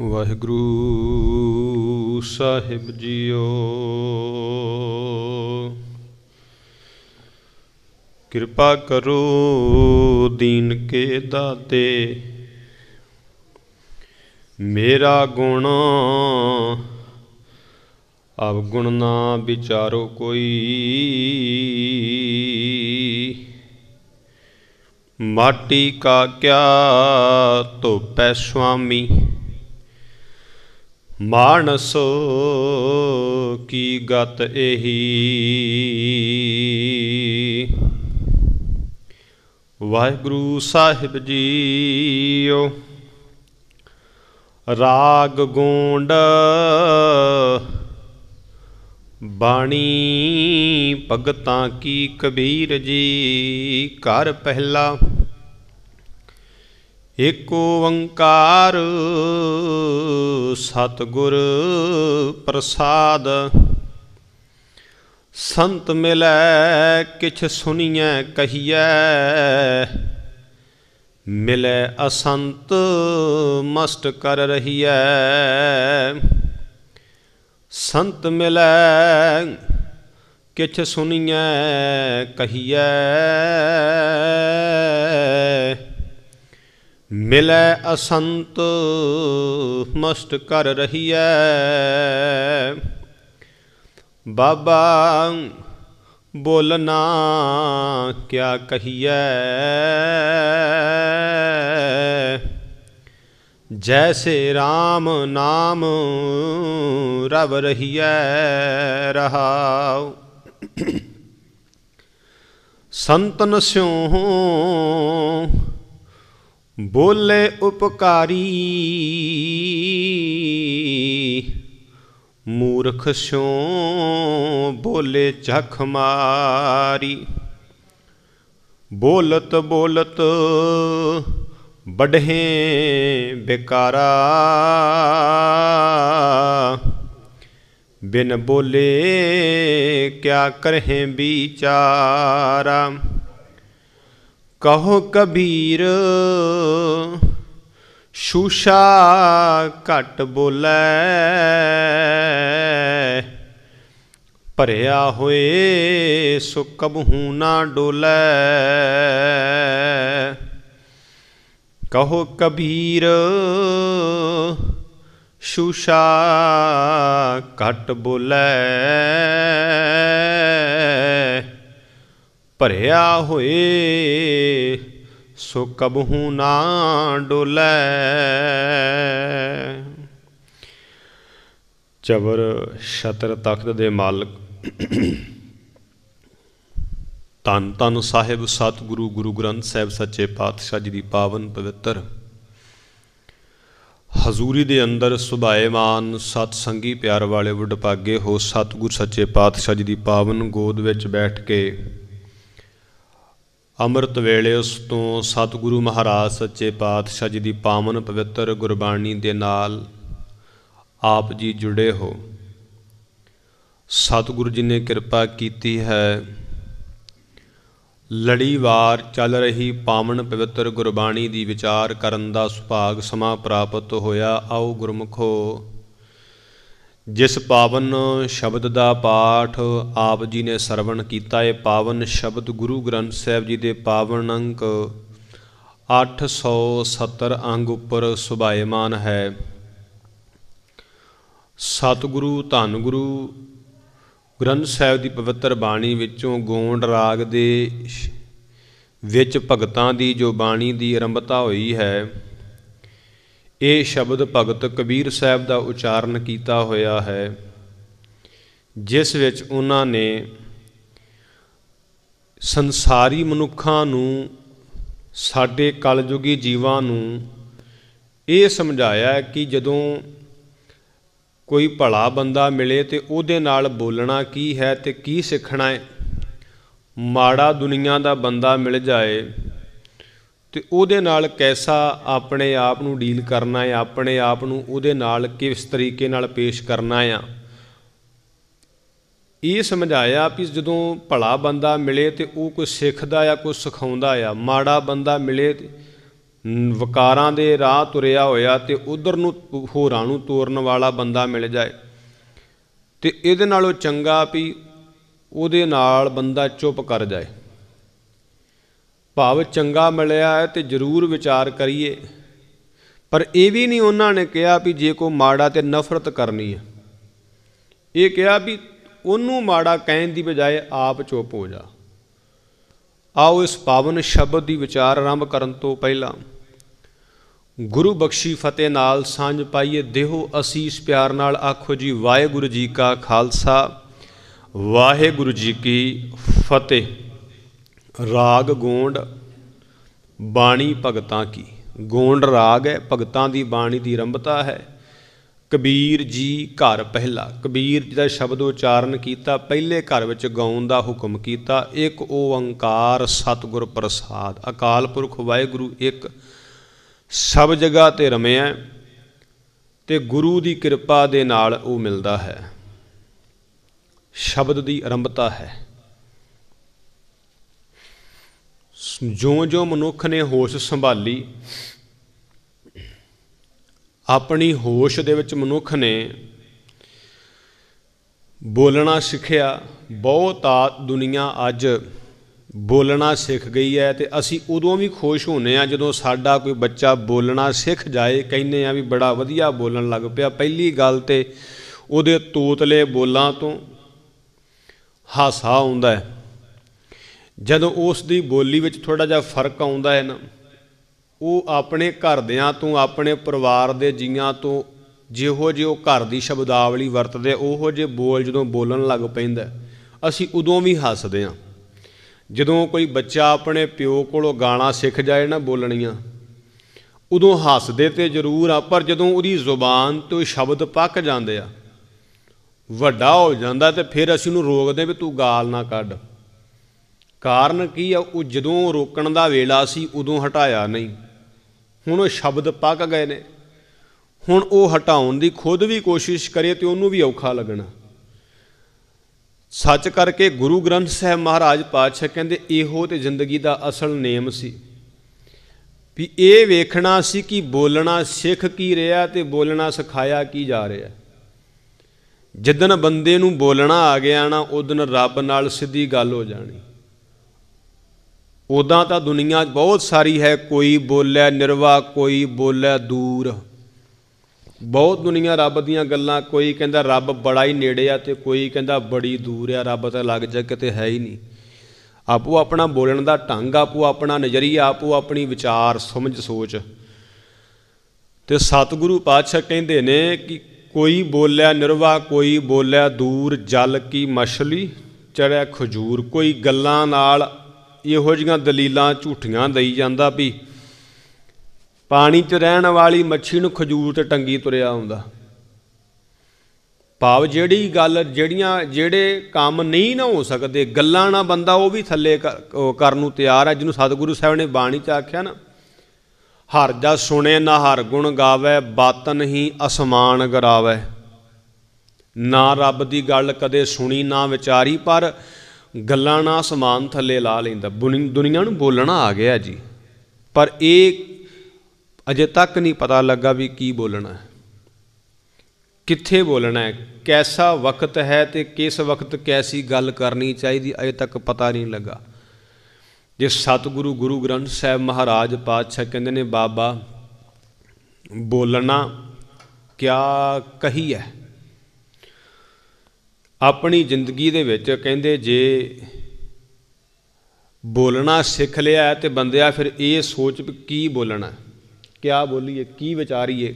ਵਾਹਿਗੁਰੂ ਸਾਹਿਬ JIO ਕਿਰਪਾ ਕਰੋ ਦੀਨ ਕੇ ਦਾਤੇ ਮੇਰਾ ਗੁਣ ਅਬ ਗੁਣ ਨਾ ਵਿਚਾਰੋ ਕੋਈ ਮਾਟੀ ਕਾ ਕਿਆ ਪੈ ਸੁਆਮੀ ਮਾਨਸੋ ਕੀ ਗਤ ਇਹੀ ਵਾਹਿਗੁਰੂ ਸਾਹਿਬ ਜੀਓ ਰਾਗ ਗੋਂਡ ਬਾਣੀ ਭਗਤਾਂ ਕੀ ਕਬੀਰ ਜੀ ਘਰ ਪਹਿਲਾ ਏਕ ਓੰਕਾਰ ਸਤਗੁਰ ਪ੍ਰਸਾਦ ਸੰਤ ਮਿਲੈ ਕਿਛ ਸੁਣੀਐ ਕਹੀਐ ਮਿਲੈ ਅਸੰਤ ਮਸਟ ਕਰ ਰਹੀਐ ਸੰਤ ਮਿਲੈ ਕਿਛ ਸੁਣੀਐ ਕਹੀਐ ਮਿਲੈ ਅਸੰਤ ਮਸਤ ਕਰ ਰਹੀਐ ਬਾਬਾ ਬੋਲਨਾ ਕਿਆ ਕਹੀਐ ਜੈਸੇ RAM ਨਾਮ ਰਵ ਰਹੀਐ ਰਹਾਉ ਸੰਤਨ ਸਿਉ ਬੋਲੇ ਉਪਕਾਰੀ ਮੂਰਖ ਸਿਉ ਬੋਲੇ ਚਖ ਮਾਰੀ ਬੋਲਤ ਬੋਲਤ ਬੜਹੇ ਬਿਕਾਰਾ ਬਿਨ ਬੋਲੇ ਕਿਆ ਕਰਹਿ ਵਿਚਾਰਾ ਕਹੋ ਕਬੀਰ ਸ਼ੂਸ਼ਾ ਘਟ ਬੋਲੇ ਭਰਿਆ ਹੋਏ ਸੋ ਕਬਹੂ ਨਾ ਡੋਲੇ ਕਹੋ ਕਬੀਰ ਸ਼ੂਸ਼ਾ ਘਟ ਬੋਲੇ ਭਰਿਆ ਹੋਏ ਸੋ ਕਬਹੂ ਨਾ ਡੋਲੇ ਚਬਰ ਛਤਰ ਤਖਤ ਦੇ ਮਾਲਕ ਤਨ ਤਨ ਸਾਹਿਬ ਸਤਿਗੁਰੂ ਗੁਰੂ ਗ੍ਰੰਥ ਸਾਹਿਬ ਸੱਚੇ ਪਾਤਸ਼ਾਹ ਜੀ ਦੀ ਪਾਵਨ ਪਵਿੱਤਰ ਹਜ਼ੂਰੀ ਦੇ ਅੰਦਰ ਸੁਭਾਏਮਾਨ ਸਤ ਸੰਗੀ ਪਿਆਰ ਵਾਲੇ ਵਡਭਾਗੇ ਹੋ ਸਤਿਗੁਰ ਸੱਚੇ ਪਾਤਸ਼ਾਹ ਜੀ ਦੀ ਪਾਵਨ ਗੋਦ ਵਿੱਚ ਬੈਠ ਕੇ ਅੰਮ੍ਰਿਤ ਵੇਲੇ ਉਸ ਤੋਂ ਸਤਿਗੁਰੂ ਮਹਾਰਾਜ ਸੱਚੇ ਪਾਤਸ਼ਾਹ ਜੀ ਦੀ ਪਾਵਨ ਪਵਿੱਤਰ ਗੁਰਬਾਣੀ ਦੇ ਨਾਲ ਆਪ ਜੀ ਜੁੜੇ ਹੋ ਸਤਿਗੁਰੂ ਜੀ ਨੇ ਕਿਰਪਾ ਕੀਤੀ ਹੈ ਲੜੀਵਾਰ ਚੱਲ ਰਹੀ ਪਾਵਨ ਪਵਿੱਤਰ ਗੁਰਬਾਣੀ ਦੀ ਵਿਚਾਰ ਕਰਨ ਦਾ ਸੁਭਾਗ ਸਮਾਂ ਪ੍ਰਾਪਤ ਹੋਇਆ ਆਓ ਗੁਰਮਖੋ ਜਿਸ ਪਾਵਨ ਸ਼ਬਦ ਦਾ ਪਾਠ ਆਪ ਜੀ ਨੇ ਸਰਵਣ ਕੀਤਾ ਹੈ ਪਾਵਨ ਸ਼ਬਦ ਗੁਰੂ ਗ੍ਰੰਥ ਸਾਹਿਬ ਜੀ ਦੇ ਪਾਵਨ ਅੰਕ 870 ਅੰਗ ਉੱਪਰ ਸੁਭਾਇਮਾਨ ਹੈ ਸਤਿਗੁਰੂ ਧੰਨ ਗੁਰੂ ਗ੍ਰੰਥ ਸਾਹਿਬ ਦੀ ਪਵਿੱਤਰ ਬਾਣੀ ਵਿੱਚੋਂ ਗੋਂਡ ਰਾਗ ਦੇ ਵਿੱਚ ਭਗਤਾਂ ਦੀ ਜੋ ਬਾਣੀ ਦੀ ਆਰੰਭਤਾ ਹੋਈ ਹੈ ਇਹ ਸ਼ਬਦ ਭਗਤ ਕਬੀਰ ਸਾਹਿਬ ਦਾ ਉਚਾਰਨ ਕੀਤਾ ਹੋਇਆ ਹੈ ਜਿਸ ਵਿੱਚ ਉਹਨਾਂ ਨੇ ਸੰਸਾਰੀ ਮਨੁੱਖਾਂ ਨੂੰ ਸਾਡੇ ਕਲਯੁਗੀ ਜੀਵਾਂ ਨੂੰ ਇਹ ਸਮਝਾਇਆ ਕਿ ਜਦੋਂ ਕੋਈ ਭਲਾ ਬੰਦਾ ਮਿਲੇ ਤੇ ਉਹਦੇ ਨਾਲ ਬੋਲਣਾ ਕੀ ਹੈ ਤੇ ਕੀ ਸਿੱਖਣਾ ਹੈ ਮਾੜਾ ਦੁਨੀਆ ਦਾ ਬੰਦਾ ਮਿਲ ਜਾਏ ਤੇ ਉਹਦੇ ਨਾਲ ਕੈਸਾ ਆਪਣੇ ਆਪ ਨੂੰ ਡੀਲ ਕਰਨਾ ਹੈ ਆਪਣੇ ਆਪ ਨੂੰ ਉਹਦੇ ਨਾਲ ਕਿਸ ਤਰੀਕੇ ਨਾਲ ਪੇਸ਼ ਕਰਨਾ ਆ ਇਹ ਸਮਝਾਇਆ ਕਿ ਜਦੋਂ ਭਲਾ ਬੰਦਾ ਮਿਲੇ ਤੇ ਉਹ ਕੁਝ ਸਿੱਖਦਾ ਆ ਕੁਝ ਸਿਖਾਉਂਦਾ ਆ ਮਾੜਾ ਬੰਦਾ ਮਿਲੇ ਵਕਾਰਾਂ ਦੇ ਰਾਹ ਤੁਰਿਆ ਹੋਇਆ ਤੇ ਉਧਰ ਨੂੰ ਹੋਰਾਂ ਨੂੰ ਤੋਰਨ ਵਾਲਾ ਬੰਦਾ ਮਿਲ ਜਾਏ ਤੇ ਇਹਦੇ ਨਾਲੋਂ ਚੰਗਾ ਵੀ ਉਹਦੇ ਨਾਲ ਬੰਦਾ ਚੁੱਪ ਕਰ ਜਾਏ ਭਾਵ ਚੰਗਾ ਮਿਲਿਆ ਹੈ ਤੇ ਜ਼ਰੂਰ ਵਿਚਾਰ ਕਰੀਏ ਪਰ ਇਹ ਵੀ ਨਹੀਂ ਉਹਨਾਂ ਨੇ ਕਿਹਾ ਵੀ ਜੇ ਕੋ ਮਾੜਾ ਤੇ ਨਫ਼ਰਤ ਕਰਨੀ ਹੈ ਇਹ ਕਿਹਾ ਵੀ ਉਹਨੂੰ ਮਾੜਾ ਕਹਿਣ ਦੀ ਬਜਾਏ ਆਪ ਚੁੱਪ ਹੋ ਜਾ ਆਓ ਇਸ ਪਾਵਨ ਸ਼ਬਦ ਦੀ ਵਿਚਾਰ ਆਰੰਭ ਕਰਨ ਤੋਂ ਪਹਿਲਾਂ ਗੁਰੂ ਬਖਸ਼ੀ ਫਤਿਹ ਨਾਲ ਸਾਂਝ ਪਾਈਏ ਦੇਹੋ ਅਸੀਸ ਪਿਆਰ ਨਾਲ ਆਖੋ ਜੀ ਵਾਹਿਗੁਰੂ ਜੀ ਕਾ ਖਾਲਸਾ ਵਾਹਿਗੁਰੂ ਜੀ ਕੀ ਫਤਿਹ ਰਾਗ ਗੋਂਡ ਬਾਣੀ ਭਗਤਾਂ ਕੀ ਗੋਂਡ ਰਾਗ ਹੈ ਭਗਤਾਂ ਦੀ ਬਾਣੀ ਦੀ ਰੰਭਤਾ ਹੈ ਕਬੀਰ ਜੀ ਘਰ ਪਹਿਲਾ ਕਬੀਰ ਜੀ ਦਾ ਸ਼ਬਦ ਉਚਾਰਨ ਕੀਤਾ ਪਹਿਲੇ ਘਰ ਵਿੱਚ ਗਾਉਣ ਦਾ ਹੁਕਮ ਕੀਤਾ ਇੱਕ ਓੰਕਾਰ ਸਤਿਗੁਰ ਪ੍ਰਸਾਦ ਅਕਾਲ ਪੁਰਖ ਵਾਹਿਗੁਰੂ ਇੱਕ ਸਭ ਜਗ੍ਹਾ ਤੇ ਰਮਿਆ ਤੇ ਗੁਰੂ ਦੀ ਕਿਰਪਾ ਦੇ ਨਾਲ ਉਹ ਮਿਲਦਾ ਹੈ ਸ਼ਬਦ ਦੀ ਆਰੰਭਤਾ ਹੈ ਜਿਉਂ-ਜਿਉਂ ਮਨੁੱਖ ਨੇ ਹੋਸ਼ ਸੰਭਾਲੀ ਆਪਣੀ ਹੋਸ਼ ਦੇ ਵਿੱਚ ਮਨੁੱਖ ਨੇ ਬੋਲਣਾ ਸਿੱਖਿਆ ਬਹੁਤ ਆ ਦੁਨੀਆ ਅੱਜ ਬੋਲਣਾ ਸਿੱਖ ਗਈ ਹੈ ਤੇ ਅਸੀਂ ਉਦੋਂ ਵੀ ਖੁਸ਼ ਹੁੰਨੇ ਆ ਜਦੋਂ ਸਾਡਾ ਕੋਈ ਬੱਚਾ ਬੋਲਣਾ ਸਿੱਖ ਜਾਏ ਕਹਿੰਨੇ ਆ ਵੀ ਬੜਾ ਵਧੀਆ ਬੋਲਣ ਲੱਗ ਪਿਆ ਪਹਿਲੀ ਗੱਲ ਤੇ ਉਹਦੇ ਤੋਤਲੇ ਬੋਲਾਂ ਤੋਂ ਹਾਸਾ ਆਉਂਦਾ ਹੈ ਜਦੋਂ ਉਸ ਦੀ ਬੋਲੀ ਵਿੱਚ ਥੋੜਾ ਜਿਹਾ ਫਰਕ ਆਉਂਦਾ ਹੈ ਨਾ ਉਹ ਆਪਣੇ ਘਰਦਿਆਂ ਤੋਂ ਆਪਣੇ ਪਰਿਵਾਰ ਦੇ ਜੀਆਂ ਤੋਂ ਜਿਹੋ ਜਿਹੇ ਉਹ ਘਰ ਦੀ ਸ਼ਬਦਾਵਲੀ ਵਰਤਦੇ ਉਹੋ ਜਿਹੇ ਬੋਲ ਜਦੋਂ ਬੋਲਣ ਲੱਗ ਪੈਂਦਾ ਅਸੀਂ ਉਦੋਂ ਵੀ ਹੱਸਦੇ ਹਾਂ ਜਦੋਂ ਕੋਈ ਬੱਚਾ ਆਪਣੇ ਪਿਓ ਕੋਲੋਂ ਗਾਣਾ ਸਿੱਖ ਜਾਏ ਨਾ ਬੋਲਣੀਆਂ ਉਦੋਂ ਹੱਸਦੇ ਤੇ ਜ਼ਰੂਰ ਆ ਪਰ ਜਦੋਂ ਉਹਦੀ ਜ਼ੁਬਾਨ ਤੋਂ ਸ਼ਬਦ ਪੱਕ ਜਾਂਦੇ ਆ ਵੱਡਾ ਹੋ ਜਾਂਦਾ ਤੇ ਫਿਰ ਅਸੀਂ ਉਹਨੂੰ ਰੋਕਦੇ ਵੀ ਤੂੰ ਗਾਲ ਨਾ ਕੱਢ ਕਾਰਨ ਕੀ ਆ ਉਹ ਜਦੋਂ ਰੋਕਣ ਦਾ ਵੇਲਾ ਸੀ ਉਦੋਂ ਹਟਾਇਆ ਨਹੀਂ ਹੁਣ ਉਹ ਸ਼ਬਦ ਪੱਕ ਗਏ ਨੇ ਹੁਣ ਉਹ ਹਟਾਉਣ ਦੀ ਖੁਦ ਵੀ ਕੋਸ਼ਿਸ਼ ਕਰੇ ਤੇ ਉਹਨੂੰ ਵੀ ਔਖਾ ਲੱਗਣਾ ਸੱਚ ਕਰਕੇ ਗੁਰੂ ਗ੍ਰੰਥ ਸਾਹਿਬ ਮਹਾਰਾਜ ਪਾਤਸ਼ਾਹ ਕਹਿੰਦੇ ਇਹੋ ਤੇ ਜ਼ਿੰਦਗੀ ਦਾ ਅਸਲ ਨੇਮ ਸੀ ਵੀ ਇਹ ਵੇਖਣਾ ਸੀ ਕਿ ਬੋਲਣਾ ਸਿੱਖ ਕੀ ਰਿਹਾ ਤੇ ਬੋਲਣਾ ਸਿਖਾਇਆ ਕੀ ਜਾ ਰਿਹਾ ਜਿੱਦਨ ਬੰਦੇ ਨੂੰ ਬੋਲਣਾ ਆ ਗਿਆ ਨਾ ਉਦਨ ਰੱਬ ਨਾਲ ਸਿੱਧੀ ਗੱਲ ਹੋ ਜਾਣੀ ਉਦਾਂ ਤਾਂ ਦੁਨੀਆ ਬਹੁਤ ਸਾਰੀ ਹੈ ਕੋਈ ਬੋਲੇ ਨਿਰਵਾ ਕੋਈ ਬੋਲੇ ਦੂਰ ਬਹੁਤ ਦੁਨੀਆ ਰੱਬ ਦੀਆਂ ਗੱਲਾਂ ਕੋਈ ਕਹਿੰਦਾ ਰੱਬ ਬੜਾ ਹੀ ਨੇੜੇ ਆ ਤੇ ਕੋਈ ਕਹਿੰਦਾ ਬੜੀ ਦੂਰ ਆ ਰੱਬ ਤਾਂ ਲੱਗ ਜਾ ਕਿਤੇ ਹੈ ਹੀ ਨਹੀਂ ਆਪੋ ਆਪਣਾ ਬੋਲਣ ਦਾ ਢੰਗ ਆਪੋ ਆਪਣਾ ਨਜ਼ਰੀਆ ਆਪੋ ਆਪਣੀ ਵਿਚਾਰ ਸਮਝ ਸੋਚ ਤੇ ਸਤਿਗੁਰੂ ਪਾਤਸ਼ਾਹ ਕਹਿੰਦੇ ਨੇ ਕਿ ਕੋਈ ਬੋਲਿਆ ਨਿਰਵਾ ਕੋਈ ਬੋਲਿਆ ਦੂਰ ਜਲ ਕੀ ਮਛਲੀ ਚੜਿਆ ਖਜੂਰ ਕੋਈ ਗੱਲਾਂ ਨਾਲ ਇਹੋ ਜੀਆਂ ਦਲੀਲਾਂ ਝੂਠੀਆਂ ਦਈ ਜਾਂਦਾ ਵੀ ਪਾਣੀ 'ਚ ਰਹਿਣ ਵਾਲੀ ਮੱਛੀ ਨੂੰ ਖਜੂਰ ਤੇ ਟੰਗੀ ਤੁਰਿਆ ਆਉਂਦਾ ਭਾਵ ਜਿਹੜੀ ਗੱਲ ਜਿਹੜੀਆਂ ਜਿਹੜੇ ਕੰਮ ਨਹੀਂ ਨਾ ਹੋ ਸਕਦੇ ਗੱਲਾਂ ਨਾ ਬੰਦਾ ਉਹ ਵੀ ਥੱਲੇ ਕਰਨ ਨੂੰ ਤਿਆਰ ਹੈ ਜਿਹਨੂੰ ਸਤਿਗੁਰੂ ਸਾਹਿਬ ਨੇ ਬਾਣੀ 'ਚ ਆਖਿਆ ਨਾ ਹਰ ਜਾ ਸੁਣੇ ਨਾ ਹਰ ਗੁਣ ਗਾਵੇ ਬਾਤਨ ਹੀ ਅਸਮਾਨ ਗਰਾਵੇ ਨਾ ਰੱਬ ਦੀ ਗੱਲ ਕਦੇ ਸੁਣੀ ਨਾ ਵਿਚਾਰੀ ਪਰ ਗੱਲਾਂ ਨਾਲ ਸਮਾਨ ਥੱਲੇ ਲਾ ਲੈਂਦਾ ਦੁਨੀਆ ਨੂੰ ਬੋਲਣਾ ਆ ਗਿਆ ਜੀ ਪਰ ਇਹ ਅਜੇ ਤੱਕ ਨਹੀਂ ਪਤਾ ਲੱਗਾ ਵੀ ਕੀ ਬੋਲਣਾ ਹੈ ਕਿੱਥੇ ਬੋਲਣਾ ਹੈ ਕੈਸਾ ਵਕਤ ਹੈ ਤੇ ਕਿਸ ਵਕਤ ਕੈਸੀ ਗੱਲ ਕਰਨੀ ਚਾਹੀਦੀ ਅਜੇ ਤੱਕ ਪਤਾ ਨਹੀਂ ਲੱਗਾ ਜੇ ਸਤਿਗੁਰੂ ਗੁਰੂ ਗ੍ਰੰਥ ਸਾਹਿਬ ਮਹਾਰਾਜ ਪਾਤਸ਼ਾਹ ਕਹਿੰਦੇ ਨੇ ਬਾਬਾ ਬੋਲਣਾ ਕਿਆ ਕਹੀ ਹੈ ਆਪਣੀ ਜ਼ਿੰਦਗੀ ਦੇ ਵਿੱਚ ਕਹਿੰਦੇ ਜੇ ਬੋਲਣਾ ਸਿੱਖ ਲਿਆ ਤੇ ਬੰਦਿਆ ਫਿਰ ਇਹ ਸੋਚ ਕੀ ਬੋਲਣਾ ਕਿਆ ਬੋਲੀਏ ਕੀ ਵਿਚਾਰੀਏ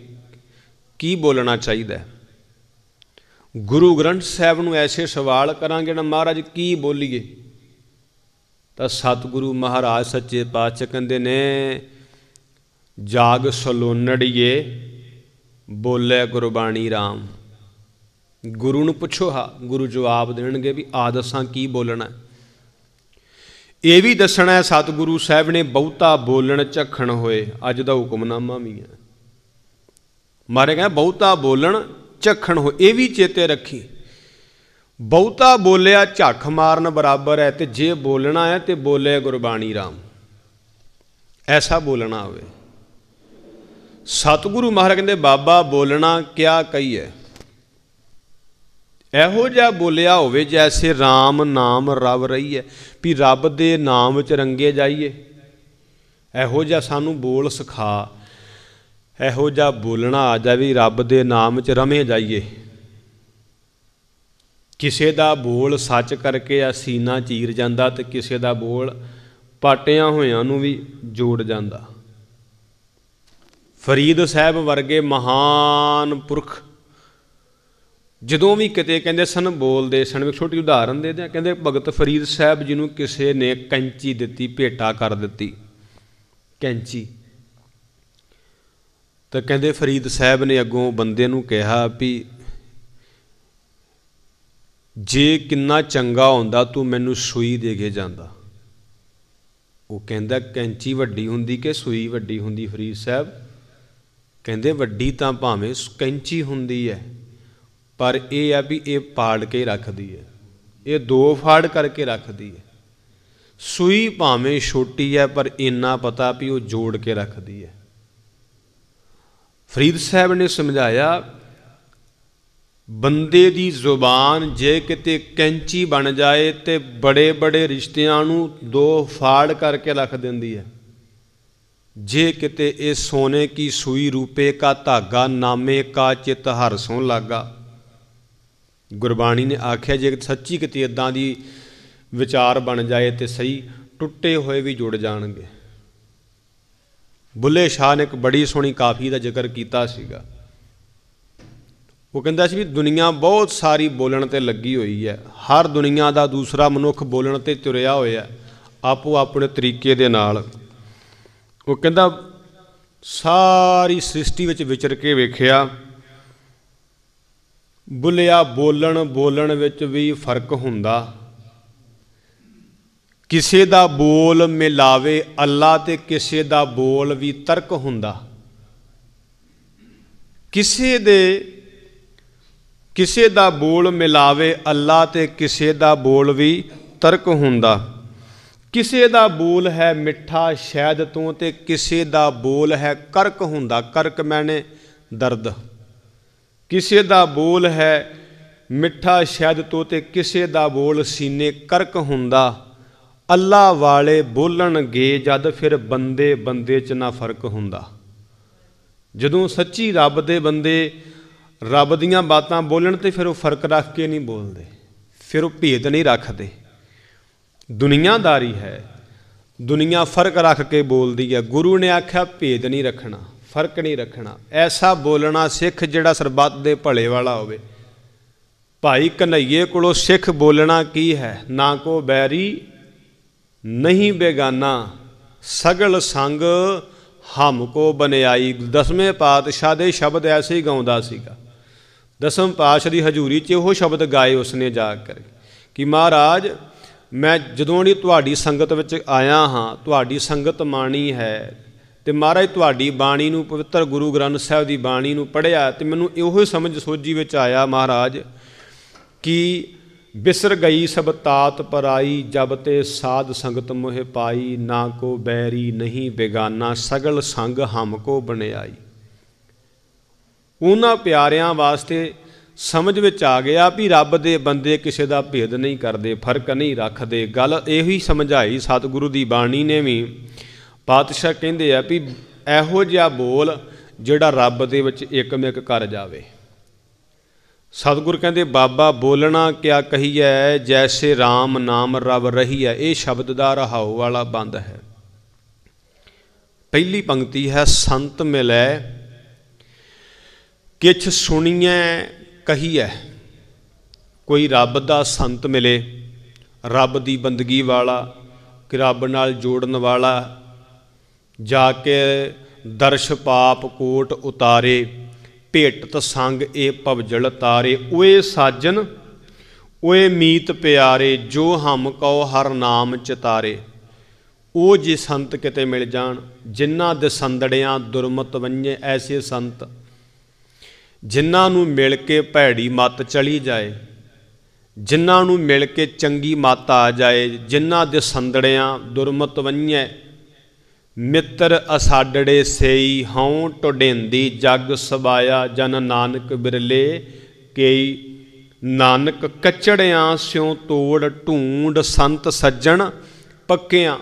ਕੀ ਬੋਲਣਾ ਚਾਹੀਦਾ ਗੁਰੂ ਗ੍ਰੰਥ ਸਾਹਿਬ ਨੂੰ ਐਸੇ ਸਵਾਲ ਕਰਾਂਗੇ ਨਾ ਮਹਾਰਾਜ ਕੀ ਬੋਲੀਏ ਤਾਂ ਸਤਿਗੁਰੂ ਮਹਾਰਾਜ ਸੱਚੇ ਪਾਤਸ਼ਾਹ ਕਹਿੰਦੇ ਨੇ ਜਾਗ ਸਲੋਨੜੀਏ ਬੋਲੇ ਗੁਰਬਾਣੀ RAM ਗੁਰੂ ਨੂੰ ਪੁੱਛੋ ਹਾ ਗੁਰੂ ਜਵਾਬ ਦੇਣਗੇ ਵੀ ਆਦਸਾਂ ਕੀ ਬੋਲਣਾ ਇਹ ਵੀ ਦੱਸਣਾ ਹੈ ਸਤਿਗੁਰੂ ਸਾਹਿਬ ਨੇ ਬਹੁਤਾ ਬੋਲਣ ਝਖਣ ਹੋਏ ਅੱਜ ਦਾ ਹੁਕਮਨਾਮਾ ਵੀ ਹੈ ਮਾਰੇ ਕਹਿੰਦਾ ਬਹੁਤਾ ਬੋਲਣ ਝਖਣ ਹੋ ਇਹ ਵੀ ਚੇਤੇ ਰੱਖੀ ਬਹੁਤਾ ਬੋਲਿਆ ਝੱਖ ਮਾਰਨ ਬਰਾਬਰ ਹੈ ਤੇ ਜੇ ਬੋਲਣਾ ਹੈ ਤੇ ਬੋਲੇ ਗੁਰਬਾਣੀ RAM ਐਸਾ ਬੋਲਣਾ ਹੋਵੇ ਸਤਿਗੁਰੂ ਮਹਾਰਾਜ ਕਹਿੰਦੇ ਬਾਬਾ ਬੋਲਣਾ ਕਿਆ ਕਹੀਏ ਇਹੋ ਜਿਹਾ ਬੋਲਿਆ ਹੋਵੇ ਜੈਸੇ RAM ਨਾਮ ਰਵ ਰਹੀ ਹੈ ਵੀ ਰੱਬ ਦੇ ਨਾਮ ਵਿੱਚ ਰੰਗੇ ਜਾਈਏ ਇਹੋ ਜਿਹਾ ਸਾਨੂੰ ਬੋਲ ਸਿਖਾ ਇਹੋ ਜਿਹਾ ਬੋਲਣਾ ਆ ਜਾ ਵੀ ਰੱਬ ਦੇ ਨਾਮ ਵਿੱਚ ਰਮੇ ਜਾਈਏ ਕਿਸੇ ਦਾ ਬੋਲ ਸੱਚ ਕਰਕੇ ਆ ਸੀਨਾ ਚੀਰ ਜਾਂਦਾ ਤੇ ਕਿਸੇ ਦਾ ਬੋਲ ਪਾਟਿਆਂ ਹੋਇਆਂ ਨੂੰ ਵੀ ਜੋੜ ਜਾਂਦਾ ਫਰੀਦ ਸਾਹਿਬ ਵਰਗੇ ਮਹਾਨ ਪੁਰਖ ਜਦੋਂ ਵੀ ਕਿਤੇ ਕਹਿੰਦੇ ਸਨ ਬੋਲਦੇ ਸਨ ਇੱਕ ਛੋਟੀ ਉਦਾਹਰਨ ਦੇ ਦਿਆਂ ਕਹਿੰਦੇ ਭਗਤ ਫਰੀਦ ਸਾਹਿਬ ਜੀ ਨੂੰ ਕਿਸੇ ਨੇ ਕੈਂਚੀ ਦਿੱਤੀ ਭੇਟਾ ਕਰ ਦਿੱਤੀ ਕੈਂਚੀ ਤਾਂ ਕਹਿੰਦੇ ਫਰੀਦ ਸਾਹਿਬ ਨੇ ਅੱਗੋਂ ਬੰਦੇ ਨੂੰ ਕਿਹਾ ਵੀ ਜੇ ਕਿੰਨਾ ਚੰਗਾ ਹੁੰਦਾ ਤੂੰ ਮੈਨੂੰ ਸੂਈ ਦੇ ਕੇ ਜਾਂਦਾ ਉਹ ਕਹਿੰਦਾ ਕੈਂਚੀ ਵੱਡੀ ਹੁੰਦੀ ਕਿ ਸੂਈ ਵੱਡੀ ਹੁੰਦੀ ਫਰੀਦ ਸਾਹਿਬ ਕਹਿੰਦੇ ਵੱਡੀ ਤਾਂ ਭਾਵੇਂ ਕੈਂਚੀ ਹੁੰਦੀ ਹੈ ਪਰ ਇਹ ਆ ਵੀ ਇਹ ਪਾੜ ਕੇ ਰੱਖਦੀ ਹੈ ਇਹ ਦੋ ਫਾੜ ਕਰਕੇ ਰੱਖਦੀ ਹੈ ਸੂਈ ਭਾਵੇਂ ਛੋਟੀ ਹੈ ਪਰ ਇੰਨਾ ਪਤਾ ਵੀ ਉਹ ਜੋੜ ਕੇ ਰੱਖਦੀ ਹੈ ਫਰੀਦ ਸਾਹਿਬ ਨੇ ਸਮਝਾਇਆ ਬੰਦੇ ਦੀ ਜ਼ੁਬਾਨ ਜੇ ਕਿਤੇ ਕੈਂਚੀ ਬਣ ਜਾਏ ਤੇ ਬੜੇ ਬੜੇ ਰਿਸ਼ਤਿਆਂ ਨੂੰ ਦੋ ਫਾੜ ਕਰਕੇ ਰੱਖ ਦਿੰਦੀ ਹੈ ਜੇ ਕਿਤੇ ਇਹ ਸੋਨੇ ਕੀ ਸੂਈ ਰੂਪੇ ਕਾ ਧਾਗਾ ਨਾਮੇ ਕਾ ਚਿਤ ਹਰਸੋਂ ਲਾਗਾ ਗੁਰਬਾਣੀ ਨੇ ਆਖਿਆ ਜੇ ਸੱਚੀ ਕਿਤੇ ਇਦਾਂ ਦੀ ਵਿਚਾਰ ਬਣ ਜਾਏ ਤੇ ਸਹੀ ਟੁੱਟੇ ਹੋਏ ਵੀ ਜੁੜ ਜਾਣਗੇ ਬੁੱਲੇ ਸ਼ਾਹ ਨੇ ਇੱਕ ਬੜੀ ਸੋਹਣੀ ਕਾਫੀ ਦਾ ਜ਼ਿਕਰ ਕੀਤਾ ਸੀਗਾ ਉਹ ਕਹਿੰਦਾ ਸੀ ਵੀ ਦੁਨੀਆ ਬਹੁਤ ਸਾਰੀ ਬੋਲਣ ਤੇ ਲੱਗੀ ਹੋਈ ਹੈ ਹਰ ਦੁਨੀਆ ਦਾ ਦੂਸਰਾ ਮਨੁੱਖ ਬੋਲਣ ਤੇ ਤੁਰਿਆ ਹੋਇਆ ਆਪੋ ਆਪਣੇ ਤਰੀਕੇ ਦੇ ਨਾਲ ਉਹ ਕਹਿੰਦਾ ਸਾਰੀ ਸ੍ਰਿਸ਼ਟੀ ਵਿੱਚ ਵਿਚਰ ਕੇ ਵੇਖਿਆ ਬੁਲਿਆ ਬੋਲਣ ਬੋਲਣ ਵਿੱਚ ਵੀ ਫਰਕ ਹੁੰਦਾ ਕਿਸੇ ਦਾ ਬੋਲ ਮਿਲਾਵੇ ਅੱਲਾ ਤੇ ਕਿਸੇ ਦਾ ਬੋਲ ਵੀ ਤਰਕ ਹੁੰਦਾ ਕਿਸੇ ਦੇ ਕਿਸੇ ਦਾ ਬੋਲ ਮਿਲਾਵੇ ਅੱਲਾ ਤੇ ਕਿਸੇ ਦਾ ਬੋਲ ਵੀ ਤਰਕ ਹੁੰਦਾ ਕਿਸੇ ਦਾ ਬੋਲ ਹੈ ਮਿੱਠਾ ਸ਼ਹਿਦ ਤੋਂ ਤੇ ਕਿਸੇ ਦਾ ਬੋਲ ਹੈ ਕਰਕ ਹੁੰਦਾ ਕਰਕ ਮੈਨੇ ਦਰਦ ਕਿਸੇ ਦਾ ਬੋਲ ਹੈ ਮਿੱਠਾ ਸ਼ਹਿਦ ਤੋਂ ਤੇ ਕਿਸੇ ਦਾ ਬੋਲ ਸੀਨੇ ਕਰਕ ਹੁੰਦਾ ਅੱਲਾ ਵਾਲੇ ਬੋਲਣਗੇ ਜਦ ਫਿਰ ਬੰਦੇ ਬੰਦੇ 'ਚ ਨਾ ਫਰਕ ਹੁੰਦਾ ਜਦੋਂ ਸੱਚੀ ਰੱਬ ਦੇ ਬੰਦੇ ਰੱਬ ਦੀਆਂ ਬਾਤਾਂ ਬੋਲਣ ਤੇ ਫਿਰ ਉਹ ਫਰਕ ਰੱਖ ਕੇ ਨਹੀਂ ਬੋਲਦੇ ਫਿਰ ਉਹ ਭੇਦ ਨਹੀਂ ਰੱਖਦੇ ਦੁਨੀਆਦਾਰੀ ਹੈ ਦੁਨੀਆ ਫਰਕ ਰੱਖ ਕੇ ਬੋਲਦੀ ਹੈ ਗੁਰੂ ਨੇ ਆਖਿਆ ਭੇਦ ਨਹੀਂ ਰੱਖਣਾ ਫਰਕ ਨਹੀਂ ਰੱਖਣਾ ਐਸਾ ਬੋਲਣਾ ਸਿੱਖ ਜਿਹੜਾ ਸਰਬੱਤ ਦੇ ਭਲੇ ਵਾਲਾ ਹੋਵੇ ਭਾਈ ਕਨਈਏ ਕੋਲੋਂ ਸਿੱਖ ਬੋਲਣਾ ਕੀ ਹੈ ਨਾ ਕੋ ਬੈਰੀ ਨਹੀਂ ਬੇਗਾਨਾ ਸਗਲ ਸੰਗ ਹਮ ਕੋ ਬਨਿਆਈ ਦਸਵੇਂ ਪਾਤਸ਼ਾਹ ਦੇ ਸ਼ਬਦ ਐਸੇ ਹੀ ਗਾਉਂਦਾ ਸੀਗਾ ਦਸਮ ਪਾਤਸ਼ਾਹ ਦੀ ਹਜ਼ੂਰੀ 'ਚ ਉਹ ਸ਼ਬਦ ਗਾਏ ਉਸਨੇ ਜਾ ਕੇ ਕਿ ਮਹਾਰਾਜ ਮੈਂ ਜਦੋਂ ਦੀ ਤੁਹਾਡੀ ਸੰਗਤ ਵਿੱਚ ਆਇਆ ਹਾਂ ਤੁਹਾਡੀ ਸੰਗਤ ਮਾਣੀ ਹੈ ਤੇ ਮਹਾਰਾਜ ਤੁਹਾਡੀ ਬਾਣੀ ਨੂੰ ਪਵਿੱਤਰ ਗੁਰੂ ਗ੍ਰੰਥ ਸਾਹਿਬ ਦੀ ਬਾਣੀ ਨੂੰ ਪੜਿਆ ਤੇ ਮੈਨੂੰ ਇਹੋ ਹੀ ਸਮਝ ਸੋਝੀ ਵਿੱਚ ਆਇਆ ਮਹਾਰਾਜ ਕਿ ਬਿਸਰ ਗਈ ਸਭ ਤਾਤ ਪਰਾਈ ਜਬ ਤੇ ਸਾਧ ਸੰਗਤ ਮੋਹਿ ਪਾਈ ਨਾ ਕੋ ਬੈਰੀ ਨਹੀਂ ਬੇਗਾਨਾ ਸਗਲ ਸੰਗ ਹਮ ਕੋ ਬਣਾਈ ਉਹਨਾਂ ਪਿਆਰਿਆਂ ਵਾਸਤੇ ਸਮਝ ਵਿੱਚ ਆ ਗਿਆ ਵੀ ਰੱਬ ਦੇ ਬੰਦੇ ਕਿਸੇ ਦਾ ਭੇਦ ਨਹੀਂ ਕਰਦੇ ਫਰਕ ਨਹੀਂ ਰੱਖਦੇ ਗੱਲ ਇਹੀ ਸਮਝਾਈ ਸਤਿਗੁਰੂ ਦੀ ਬਾਣੀ ਨੇ ਵੀ ਪਾਤਸ਼ਾਹ ਕਹਿੰਦੇ ਆ ਵੀ ਇਹੋ ਜਿਹਾ ਬੋਲ ਜਿਹੜਾ ਰੱਬ ਦੇ ਵਿੱਚ ਇੱਕਮਿਕ ਕਰ ਜਾਵੇ ਸਤਿਗੁਰ ਕਹਿੰਦੇ ਬਾਬਾ ਬੋਲਣਾ ਕਿਆ ਕਹੀਐ ਜੈਸੇ RAM ਨਾਮ ਰਵ ਰਹੀਐ ਇਹ ਸ਼ਬਦ ਦਾ ਰਹਾਉ ਵਾਲਾ ਬੰਦ ਹੈ ਪਹਿਲੀ ਪੰਕਤੀ ਹੈ ਸੰਤ ਮਿਲੈ ਕਿਛ ਸੁਣੀਐ ਕਹੀਐ ਕੋਈ ਰੱਬ ਦਾ ਸੰਤ ਮਿਲੇ ਰੱਬ ਦੀ ਬੰਦਗੀ ਵਾਲਾ ਕਿ ਰੱਬ ਨਾਲ ਜੋੜਨ ਵਾਲਾ ਜਾ ਕੇ ਦਰਸ਼ ਪਾਪ ਕੋਟ ਉਤਾਰੇ ਭੇਟਤ ਸੰਗ ਇਹ ਭਵਜਲ ਤਾਰੇ ਓਏ ਸਾਜਨ ਓਏ ਮੀਤ ਪਿਆਰੇ ਜੋ ਹਮ ਕਉ ਹਰ ਨਾਮ ਚਿਤਾਰੇ ਉਹ ਜੇ ਸੰਤ ਕਿਤੇ ਮਿਲ ਜਾਣ ਜਿਨ੍ਹਾਂ ਦੇ ਸੰਦੜਿਆਂ ਦੁਰਮਤ ਵੰਜੇ ਐਸੇ ਸੰਤ ਜਿਨ੍ਹਾਂ ਨੂੰ ਮਿਲ ਕੇ ਭੈੜੀ ਮਤ ਚਲੀ ਜਾਏ ਜਿਨ੍ਹਾਂ ਨੂੰ ਮਿਲ ਕੇ ਚੰਗੀ ਮਤ ਆ ਜਾਏ ਜਿਨ੍ਹਾਂ ਦੇ ਸੰਦੜਿਆਂ ਦੁਰਮਤ ਵੰਜੇ ਮਿੱਤਰ ਅਸਾਡੜੇ ਸਈ ਹਉ ਟੁਡੇਂਦੀ ਜਗ ਸਬਾਇਆ ਜਨ ਨਾਨਕ ਬਿਰਲੇ ਕੇਈ ਨਾਨਕ ਕਚੜਿਆਂ ਸਿਉ ਤੋੜ ਢੂੰਡ ਸੰਤ ਸੱਜਣ ਪੱਕਿਆਂ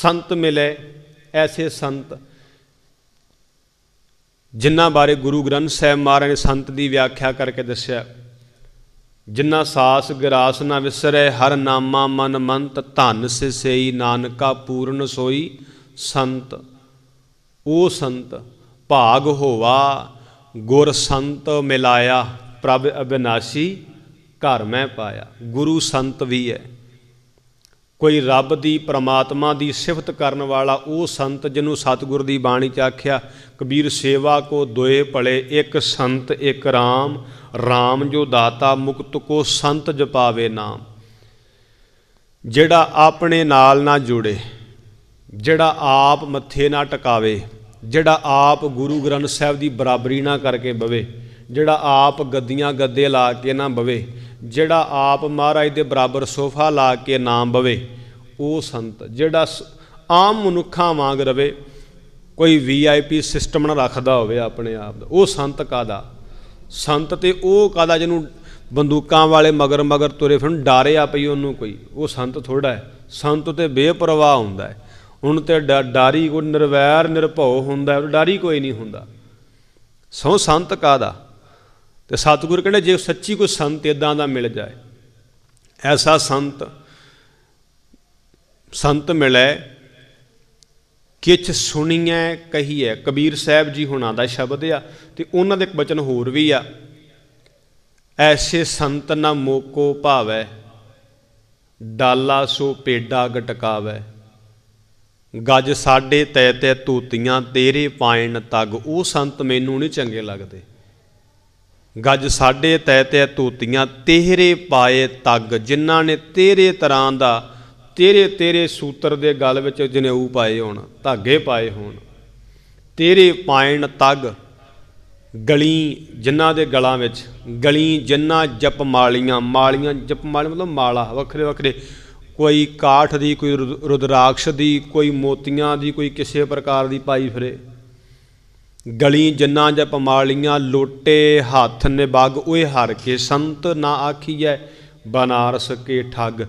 ਸੰਤ ਮਿਲੇ ਐਸੇ ਸੰਤ ਜਿਨ੍ਹਾਂ ਬਾਰੇ ਗੁਰੂ ਗ੍ਰੰਥ ਸਾਹਿਬ ਮਹਾਰਾਜ ਨੇ ਸੰਤ ਦੀ ਵਿਆਖਿਆ ਕਰਕੇ ਦੱਸਿਆ ਜਿਨ੍ਹਾਂ ਸਾਸ ਗਰਾਸ ਨਾ ਵਿਸਰੇ ਹਰ ਨਾਮਾ ਮਨ ਮੰਤ ਧਨ ਸਿਸਈ ਨਾਨਕਾ ਪੂਰਨ ਸੋਈ ਸੰਤ ਉਹ ਸੰਤ ਭਾਗ ਹੋਵਾ ਗੁਰ ਸੰਤ ਮਿਲਾਇਆ ਪ੍ਰਭ ਅਬਿਨਾਸ਼ੀ ਘਰ ਮੈਂ ਪਾਇਆ ਗੁਰੂ ਸੰਤ ਵੀ ਹੈ ਕੋਈ ਰੱਬ ਦੀ ਪ੍ਰਮਾਤਮਾ ਦੀ ਸਿਫਤ ਕਰਨ ਵਾਲਾ ਉਹ ਸੰਤ ਜਿਹਨੂੰ ਸਤਿਗੁਰ ਦੀ ਬਾਣੀ ਚ ਆਖਿਆ ਕਬੀਰ ਸੇਵਾ ਕੋ ਦੋਏ ਭਲੇ ਇੱਕ ਸੰਤ ਇੱਕ RAM RAM ਜੋ ਦਾਤਾ ਮੁਕਤ ਕੋ ਸੰਤ ਜਪਾਵੇ ਨਾਮ ਜਿਹੜਾ ਆਪਣੇ ਨਾਲ ਨਾ ਜੁੜੇ ਜਿਹੜਾ ਆਪ ਮੱਥੇ ਨਾ ਟਿਕਾਵੇ ਜਿਹੜਾ ਆਪ ਗੁਰੂ ਗ੍ਰੰਥ ਸਾਹਿਬ ਦੀ ਬਰਾਬਰੀ ਨਾ ਕਰਕੇ ਬਵੇ ਜਿਹੜਾ ਆਪ ਗੱਦੀਆਂ ਗੱਦੇ ਲਾ ਕੇ ਨਾ ਬਵੇ ਜਿਹੜਾ ਆਪ ਮਹਾਰਾਜ ਦੇ ਬਰਾਬਰ ਸੋਫਾ ਲਾ ਕੇ ਨਾ ਬਵੇ ਉਹ ਸੰਤ ਜਿਹੜਾ ਆਮ ਮਨੁੱਖਾਂ ਵਾਂਗ ਰਵੇ ਕੋਈ ਵੀਆਈਪੀ ਸਿਸਟਮ ਨਾ ਰੱਖਦਾ ਹੋਵੇ ਆਪਣੇ ਆਪ ਦਾ ਉਹ ਸੰਤ ਕਾਦਾ ਸੰਤ ਤੇ ਉਹ ਕਾਦਾ ਜਿਹਨੂੰ ਬੰਦੂਕਾਂ ਵਾਲੇ ਮਗਰ ਮਗਰ ਤੁਰੇ ਫਿਰਨ ਆ ਪਈ ਉਹਨੂੰ ਕੋਈ ਉਹ ਸੰਤ ਥੋੜਾ ਹੈ ਸੰਤ ਤੇ ਬੇਪਰਵਾਹ ਹੁੰਦਾ ਹੈ ਹੁਣ ਤੇ ਡਾਰੀ ਕੋ ਨਿਰਵੈਰ ਨਿਰਭਉ ਹੁੰਦਾ ਡਾਰੀ ਕੋਈ ਨਹੀਂ ਹੁੰਦਾ ਸੋ ਸੰਤ ਕਾਦਾ ਤੇ ਸਤਿਗੁਰ ਕਹਿੰਦੇ ਜੇ ਸੱਚੀ ਕੋਈ ਸੰਤ ਇਦਾਂ ਦਾ ਮਿਲ ਜਾਏ ਐਸਾ ਸੰਤ ਸੰਤ ਮਿਲੇ ਕਿਛ ਸੁਣੀਐ ਕਹੀਐ ਕਬੀਰ ਸਾਹਿਬ ਜੀ ਹੁਣਾਂ ਦਾ ਸ਼ਬਦ ਆ ਤੇ ਉਹਨਾਂ ਦੇ ਇੱਕ ਬਚਨ ਹੋਰ ਵੀ ਆ ਐਸੇ ਸੰਤ ਨਾ ਮੋਕੋ ਭਾਵੈ ਡਾਲਾ ਸੋ ਪੇਡਾ ਗਟਕਾਵੈ ਗੱਜ ਸਾਡੇ ਤੈ ਤੈ ਤੂਤੀਆਂ ਤੇਰੇ ਪਾਇਣ ਤਗ ਉਹ ਸੰਤ ਮੈਨੂੰ ਨਹੀਂ ਚੰਗੇ ਲੱਗਦੇ ਗੱਜ ਸਾਡੇ ਤੈ ਤੈ ਤੂਤੀਆਂ ਤੇਰੇ ਪਾਏ ਤਗ ਜਿਨ੍ਹਾਂ ਨੇ ਤੇਰੇ ਤਰ੍ਹਾਂ ਦਾ ਤੇਰੇ ਤੇਰੇ ਸੂਤਰ ਦੇ ਗਲ ਵਿੱਚ ਜਨੇਊ ਪਾਏ ਹੋਣ ਧਾਗੇ ਪਾਏ ਹੋਣ ਤੇਰੇ ਪਾਇਣ ਤਗ ਗਲੀ ਜਿਨ੍ਹਾਂ ਦੇ ਗਲਾਂ ਵਿੱਚ ਗਲੀ ਜਿਨ੍ਹਾਂ ਜਪ ਮਾਲੀਆਂ ਮਾਲੀਆਂ ਜਪ ਮਾਲੀ ਮਤਲਬ ਮਾਲਾ ਵੱਖਰੇ ਵੱਖਰੇ ਕੋਈ ਕਾਠ ਦੀ ਕੋਈ ਰੁਦਰਾਕਸ਼ ਦੀ ਕੋਈ ਮੋਤੀਆਂ ਦੀ ਕੋਈ ਕਿਸੇ ਪ੍ਰਕਾਰ ਦੀ ਪਾਈ ਫਿਰੇ ਗਲੀ ਜੰਨਾ ਜਪ ਮਾਲੀਆਂ ਲੋਟੇ ਹੱਥ ਨਿਬਗ ਓਏ ਹਰ ਕੇ ਸੰਤ ਨਾ ਆਖੀਐ ਬਨਾਰਸ ਕੇ ਠੱਗ